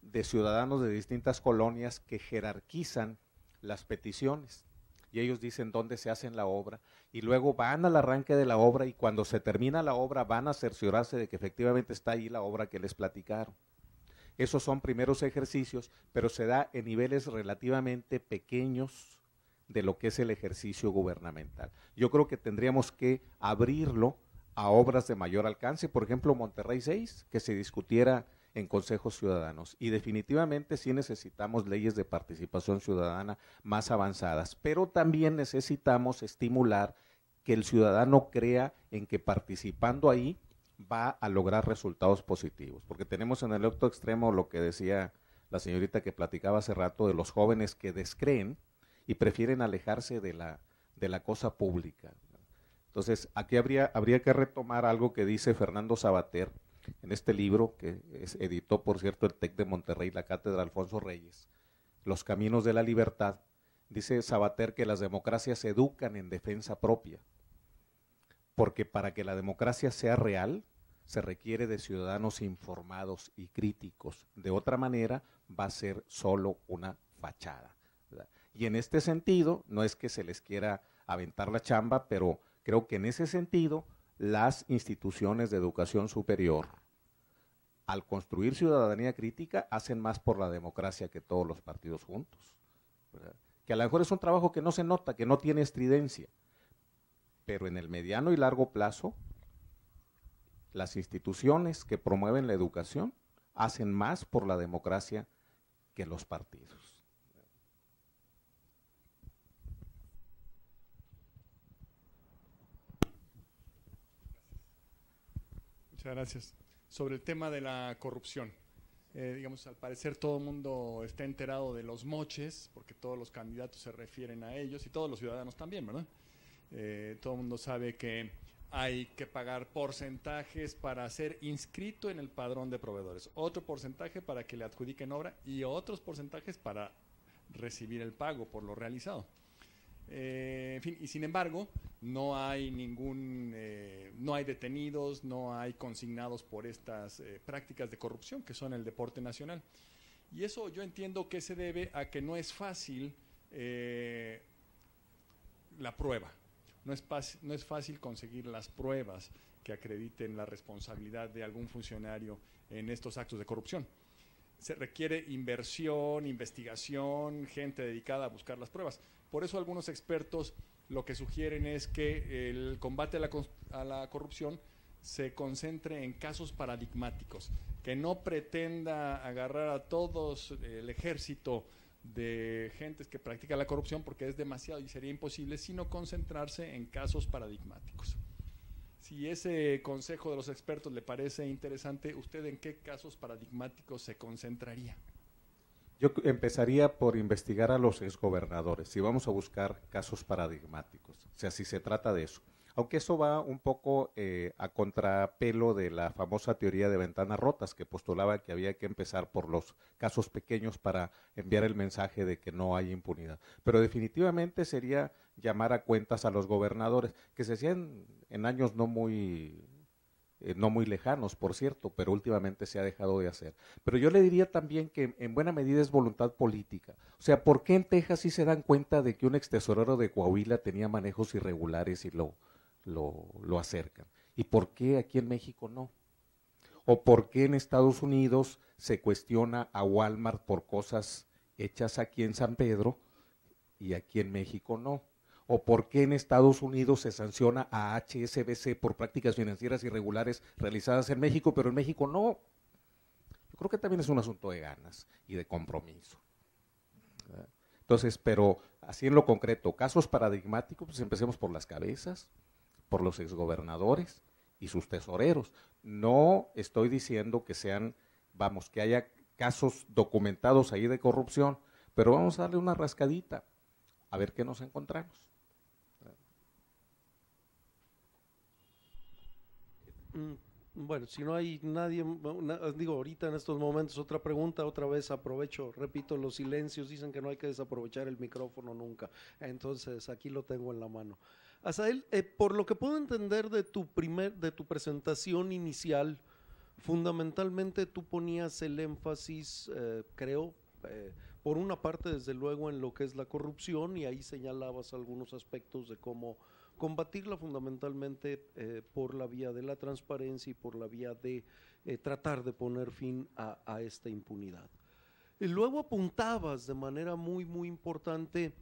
de ciudadanos de distintas colonias que jerarquizan las peticiones. Y ellos dicen dónde se hace la obra, y luego van al arranque de la obra, y cuando se termina la obra van a cerciorarse de que efectivamente está ahí la obra que les platicaron. Esos son primeros ejercicios, pero se da en niveles relativamente pequeños de lo que es el ejercicio gubernamental. Yo creo que tendríamos que abrirlo a obras de mayor alcance, por ejemplo, Monterrey 6, que se discutiera en consejos ciudadanos. Y definitivamente sí necesitamos leyes de participación ciudadana más avanzadas, pero también necesitamos estimular que el ciudadano crea en que participando ahí va a lograr resultados positivos. Porque tenemos en el otro extremo lo que decía la señorita que platicaba hace rato de los jóvenes que descreen y prefieren alejarse de la, cosa pública. Entonces, aquí habría, que retomar algo que dice Fernando Sabater en este libro, que editó, por cierto, el TEC de Monterrey, la Cátedra Alfonso Reyes, Los Caminos de la Libertad. Dice Sabater que las democracias educan en defensa propia porque para que la democracia sea real se requiere de ciudadanos informados y críticos. De otra manera va a ser solo una fachada. Y en este sentido, no es que se les quiera aventar la chamba, pero creo que en ese sentido las instituciones de educación superior, al construir ciudadanía crítica, hacen más por la democracia que todos los partidos juntos. Que a lo mejor es un trabajo que no se nota, que no tiene estridencia, pero en el mediano y largo plazo, las instituciones que promueven la educación hacen más por la democracia que los partidos. Muchas gracias. Sobre el tema de la corrupción. Eh, digamos, al parecer todo el mundo está enterado de los moches, porque todos los candidatos se refieren a ellos y todos los ciudadanos también, ¿verdad? Eh, todo el mundo sabe que hay que pagar porcentajes para ser inscrito en el padrón de proveedores, otro porcentaje para que le adjudiquen obra y otros porcentajes para recibir el pago por lo realizado. Eh, en fin, y sin embargo, no hay ningún, eh, no hay detenidos, no hay consignados por estas prácticas de corrupción que son el deporte nacional. Y eso yo entiendo que se debe a que no es fácil la prueba, no es, no es fácil conseguir las pruebas que acrediten la responsabilidad de algún funcionario en estos actos de corrupción. Se requiere inversión, investigación, gente dedicada a buscar las pruebas. Por eso algunos expertos lo que sugieren es que el combate a la corrupción se concentre en casos paradigmáticos, que no pretenda agarrar a todos el ejército de gentes que practica la corrupción porque es demasiado y sería imposible sino concentrarse en casos paradigmáticos. Si ese consejo de los expertos le parece interesante, ¿usted en qué casos paradigmáticos se concentraría? Yo empezaría por investigar a los exgobernadores, si vamos a buscar casos paradigmáticos, o sea, si se trata de eso aunque eso va un poco eh, a contrapelo de la famosa teoría de ventanas rotas que postulaba que había que empezar por los casos pequeños para enviar el mensaje de que no hay impunidad. Pero definitivamente sería llamar a cuentas a los gobernadores, que se hacían en años no muy eh, no muy lejanos, por cierto, pero últimamente se ha dejado de hacer. Pero yo le diría también que en buena medida es voluntad política. O sea, ¿por qué en Texas sí se dan cuenta de que un ex tesorero de Coahuila tenía manejos irregulares y lo, lo, acercan. ¿Y por qué aquí en México no? ¿O por qué en Estados Unidos se cuestiona a Walmart por cosas hechas aquí en San Pedro y aquí en México no? ¿O por qué en Estados Unidos se sanciona a HSBC por prácticas financieras irregulares realizadas en México, pero en México no? Yo creo que también es un asunto de ganas y de compromiso. Entonces, pero así en lo concreto, casos paradigmáticos, pues empecemos por las cabezas por los exgobernadores y sus tesoreros. No estoy diciendo que sean, vamos, que haya casos documentados ahí de corrupción, pero vamos a darle una rascadita a ver qué nos encontramos. Mm, bueno, si no hay nadie, digo, ahorita en estos momentos otra pregunta, otra vez aprovecho, repito, los silencios dicen que no hay que desaprovechar el micrófono nunca, entonces aquí lo tengo en la mano. Asael, eh, por lo que puedo entender de tu, primer, de tu presentación inicial, fundamentalmente tú ponías el énfasis, eh, creo, eh, por una parte, desde luego, en lo que es la corrupción y ahí señalabas algunos aspectos de cómo combatirla fundamentalmente por la vía de la transparencia y por la vía de tratar de poner fin a, a, esta impunidad. Y luego apuntabas de manera muy, muy importante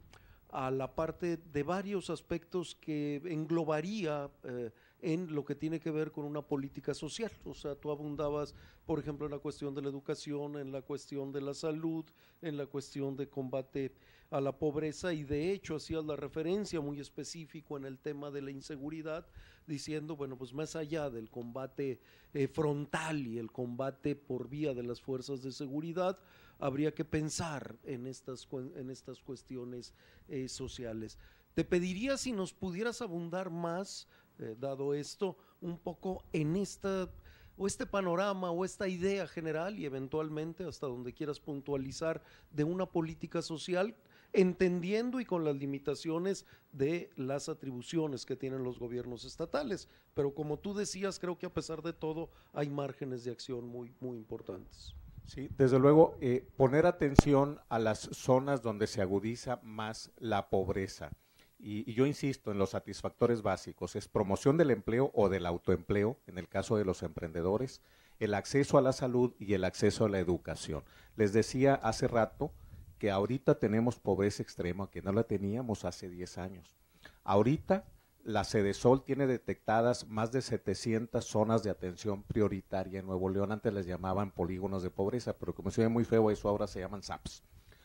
a la parte de varios aspectos que englobaría eh, en lo que tiene que ver con una política social. O sea, tú abundabas, por ejemplo, en la cuestión de la educación, en la cuestión de la salud, en la cuestión de combate a la pobreza y de hecho hacías la referencia muy específico en el tema de la inseguridad, diciendo, bueno, pues más allá del combate eh, frontal y el combate por vía de las fuerzas de seguridad, habría que pensar en estas, en estas cuestiones eh, sociales. Te pediría si nos pudieras abundar más, eh, dado esto, un poco en esta o este panorama o esta idea general y eventualmente hasta donde quieras puntualizar de una política social entendiendo y con las limitaciones de las atribuciones que tienen los gobiernos estatales. Pero como tú decías, creo que a pesar de todo hay márgenes de acción muy, muy importantes. Sí, desde luego, eh, poner atención a las zonas donde se agudiza más la pobreza. Y, yo insisto en los satisfactores básicos, es promoción del empleo o del autoempleo, en el caso de los emprendedores, el acceso a la salud y el acceso a la educación. Les decía hace rato que ahorita tenemos pobreza extrema, que no la teníamos hace 10 años. Ahorita la Sol tiene detectadas más de 700 zonas de atención prioritaria en Nuevo León. Antes les llamaban polígonos de pobreza, pero como se ve muy feo eso, ahora se llaman SAPS,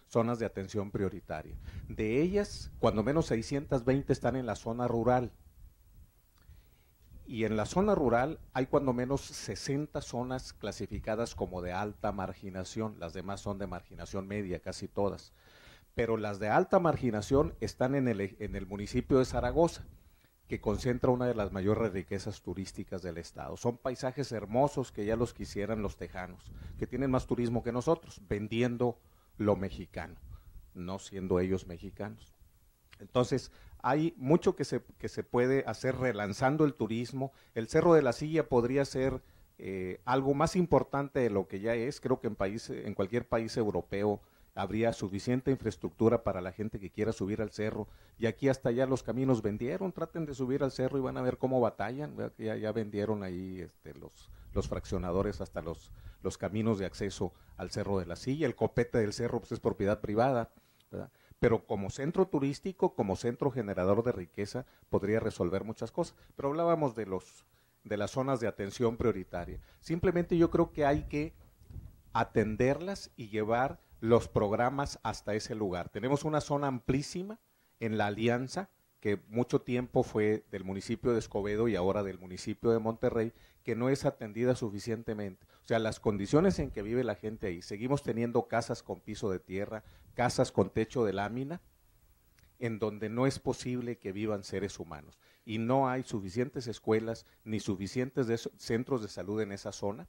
zonas de atención prioritaria. De ellas, cuando menos 620 están en la zona rural. Y en la zona rural hay cuando menos 60 zonas clasificadas como de alta marginación. Las demás son de marginación media, casi todas. Pero las de alta marginación están en el, en el municipio de Zaragoza que concentra una de las mayores riquezas turísticas del estado. Son paisajes hermosos que ya los quisieran los tejanos, que tienen más turismo que nosotros, vendiendo lo mexicano, no siendo ellos mexicanos. Entonces, hay mucho que se, que se puede hacer relanzando el turismo. El Cerro de la Silla podría ser eh, algo más importante de lo que ya es. Creo que en, en cualquier país europeo habría suficiente infraestructura para la gente que quiera subir al cerro. Y aquí hasta allá los caminos vendieron, traten de subir al cerro y van a ver cómo batallan. Ya, vendieron ahí este, los, los fraccionadores hasta los, los caminos de acceso al Cerro de la Silla. El copete del cerro pues, es propiedad privada. Pero como centro turístico, como centro generador de riqueza, podría resolver muchas cosas. Pero hablábamos de, los, de las zonas de atención prioritaria. Simplemente yo creo que hay que atenderlas y llevar los programas hasta ese lugar. Tenemos una zona amplísima en la Alianza, que mucho tiempo fue del municipio de Escobedo y ahora del municipio de Monterrey, que no es atendida suficientemente. O sea, las condiciones en que vive la gente ahí, seguimos teniendo casas con piso de tierra, casas con techo de lámina, en donde no es posible que vivan seres humanos. Y no hay suficientes escuelas ni suficientes centros de salud en esa zona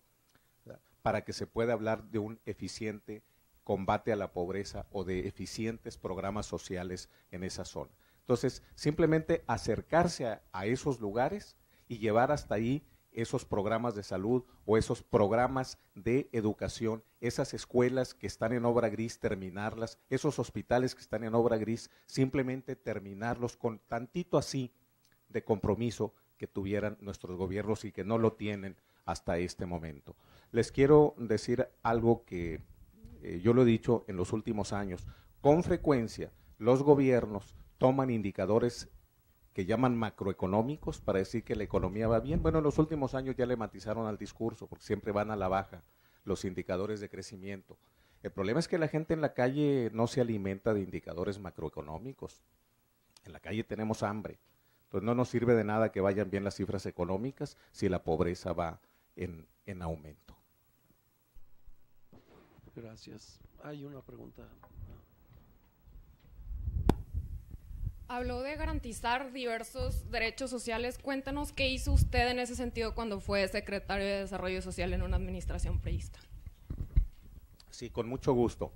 para que se pueda hablar de un eficiente combate a la pobreza o de eficientes programas sociales en esa zona. Entonces, simplemente acercarse a, esos lugares y llevar hasta ahí esos programas de salud o esos programas de educación, esas escuelas que están en obra gris, terminarlas, esos hospitales que están en obra gris, simplemente terminarlos con tantito así de compromiso que tuvieran nuestros gobiernos y que no lo tienen hasta este momento. Les quiero decir algo que eh, yo lo he dicho en los últimos años, con frecuencia los gobiernos toman indicadores que llaman macroeconómicos para decir que la economía va bien. Bueno, en los últimos años ya le matizaron al discurso, porque siempre van a la baja los indicadores de crecimiento. El problema es que la gente en la calle no se alimenta de indicadores macroeconómicos. En la calle tenemos hambre. Entonces no nos sirve de nada que vayan bien las cifras económicas si la pobreza va en aumento. Gracias. Hay una pregunta. Habló de garantizar diversos derechos sociales. Cuéntanos qué hizo usted en ese sentido cuando fue secretario de Desarrollo Social en una administración prevista. Sí, con mucho gusto.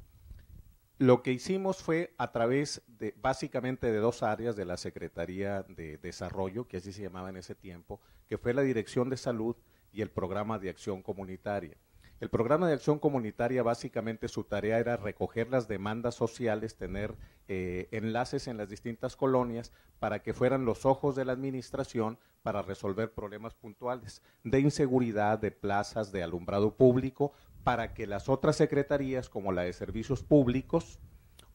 Lo que hicimos fue a través de básicamente de dos áreas de la Secretaría de Desarrollo, que así se llamaba en ese tiempo, que fue la Dirección de Salud y el Programa de Acción Comunitaria. El programa de acción comunitaria básicamente su tarea era recoger las demandas sociales, tener eh, enlaces en las distintas colonias para que fueran los ojos de la administración para resolver problemas puntuales de inseguridad, de plazas, de alumbrado público, para que las otras secretarías como la de servicios públicos,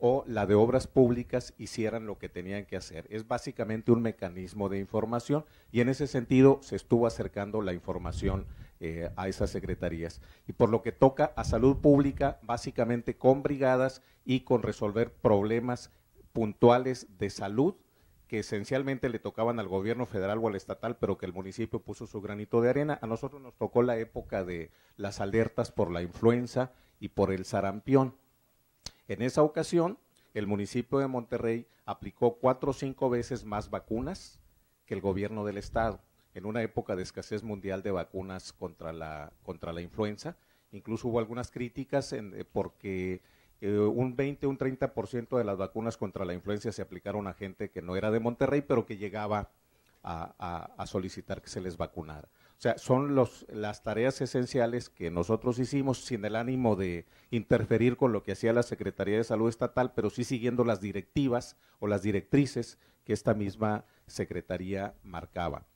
o la de obras públicas hicieran lo que tenían que hacer. Es básicamente un mecanismo de información y en ese sentido se estuvo acercando la información eh, a esas secretarías. Y por lo que toca a salud pública, básicamente con brigadas y con resolver problemas puntuales de salud que esencialmente le tocaban al gobierno federal o al estatal, pero que el municipio puso su granito de arena. A nosotros nos tocó la época de las alertas por la influenza y por el sarampión. En esa ocasión, el municipio de Monterrey aplicó cuatro o cinco veces más vacunas que el gobierno del estado en una época de escasez mundial de vacunas contra la, contra la influenza. Incluso hubo algunas críticas eh, porque eh, un 20, un 30% de las vacunas contra la influenza se aplicaron a gente que no era de Monterrey, pero que llegaba a, solicitar que se les vacunara. O sea, son las tareas esenciales que nosotros hicimos sin el ánimo de interferir con lo que hacía la Secretaría de Salud Estatal, pero sí siguiendo las directivas o las directrices que esta misma Secretaría marcaba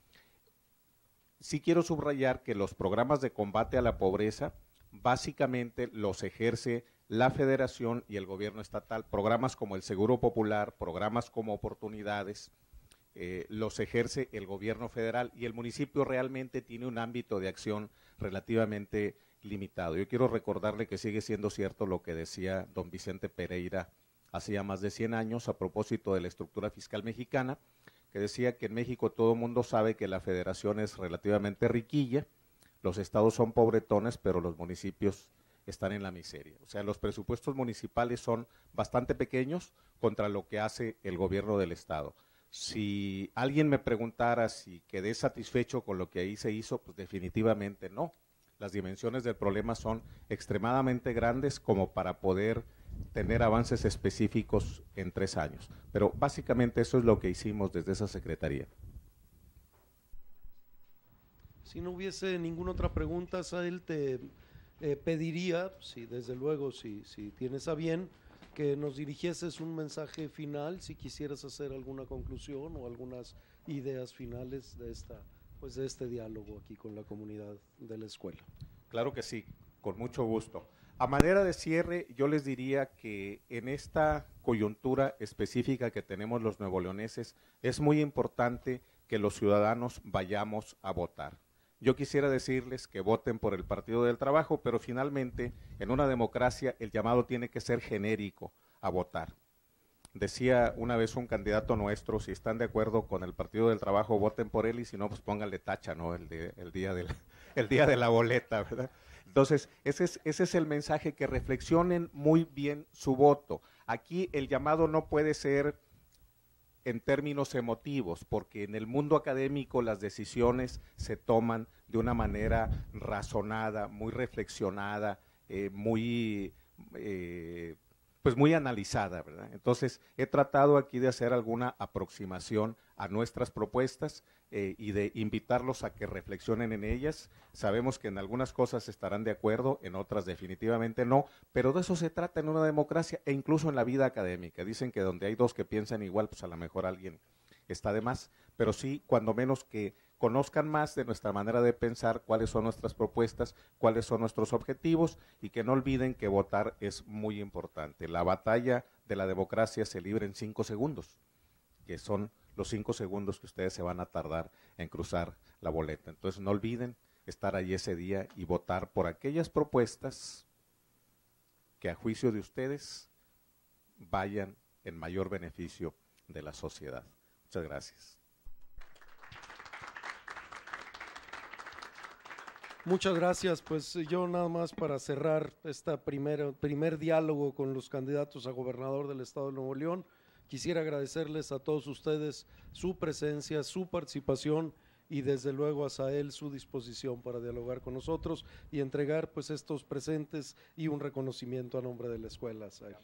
sí quiero subrayar que los programas de combate a la pobreza básicamente los ejerce la federación y el gobierno estatal. Programas como el Seguro Popular, programas como oportunidades, eh, los ejerce el gobierno federal y el municipio realmente tiene un ámbito de acción relativamente limitado. Yo quiero recordarle que sigue siendo cierto lo que decía don Vicente Pereira hacía más de 100 años a propósito de la estructura fiscal mexicana, que decía que en México todo el mundo sabe que la federación es relativamente riquilla, los estados son pobretones, pero los municipios están en la miseria. O sea, los presupuestos municipales son bastante pequeños contra lo que hace el gobierno del estado. Si alguien me preguntara si quedé satisfecho con lo que ahí se hizo, pues definitivamente no. Las dimensiones del problema son extremadamente grandes como para poder tener avances específicos en tres años. Pero básicamente eso es lo que hicimos desde esa Secretaría. Si no hubiese ninguna otra pregunta, Sael, te eh, pediría, si desde luego, si, tienes a bien, que nos dirigieses un mensaje final, si quisieras hacer alguna conclusión o algunas ideas finales de pues de este diálogo aquí con la comunidad de la escuela. Claro que sí, con mucho gusto. A manera de cierre, yo les diría que en esta coyuntura específica que tenemos los Leoneses es muy importante que los ciudadanos vayamos a votar. Yo quisiera decirles que voten por el Partido del Trabajo, pero finalmente en una democracia el llamado tiene que ser genérico a votar. Decía una vez un candidato nuestro, si están de acuerdo con el Partido del Trabajo, voten por él y si no, pues pónganle tacha, ¿no? El, el día, de la, el día de la boleta, ¿verdad? Entonces, ese es, ese es el mensaje, que reflexionen muy bien su voto. Aquí el llamado no puede ser en términos emotivos, porque en el mundo académico las decisiones se toman de una manera razonada, muy reflexionada, eh, muy eh, pues muy analizada, ¿verdad? Entonces, he tratado aquí de hacer alguna aproximación a nuestras propuestas eh, y de invitarlos a que reflexionen en ellas. Sabemos que en algunas cosas estarán de acuerdo, en otras definitivamente no, pero de eso se trata en una democracia e incluso en la vida académica. Dicen que donde hay dos que piensan igual, pues a lo mejor alguien está de más, pero sí, cuando menos que conozcan más de nuestra manera de pensar, cuáles son nuestras propuestas, cuáles son nuestros objetivos y que no olviden que votar es muy importante. La batalla de la democracia se libra en cinco segundos, que son los cinco segundos que ustedes se van a tardar en cruzar la boleta. Entonces no olviden estar ahí ese día y votar por aquellas propuestas que a juicio de ustedes vayan en mayor beneficio de la sociedad. Muchas gracias. Muchas gracias. Pues eh, yo nada más para cerrar este primer diálogo con los candidatos a gobernador del Estado de Nuevo León, quisiera agradecerles a todos ustedes su presencia, su participación y desde luego a Sael su disposición para dialogar con nosotros y entregar pues estos presentes y un reconocimiento a nombre de la escuela. Sael.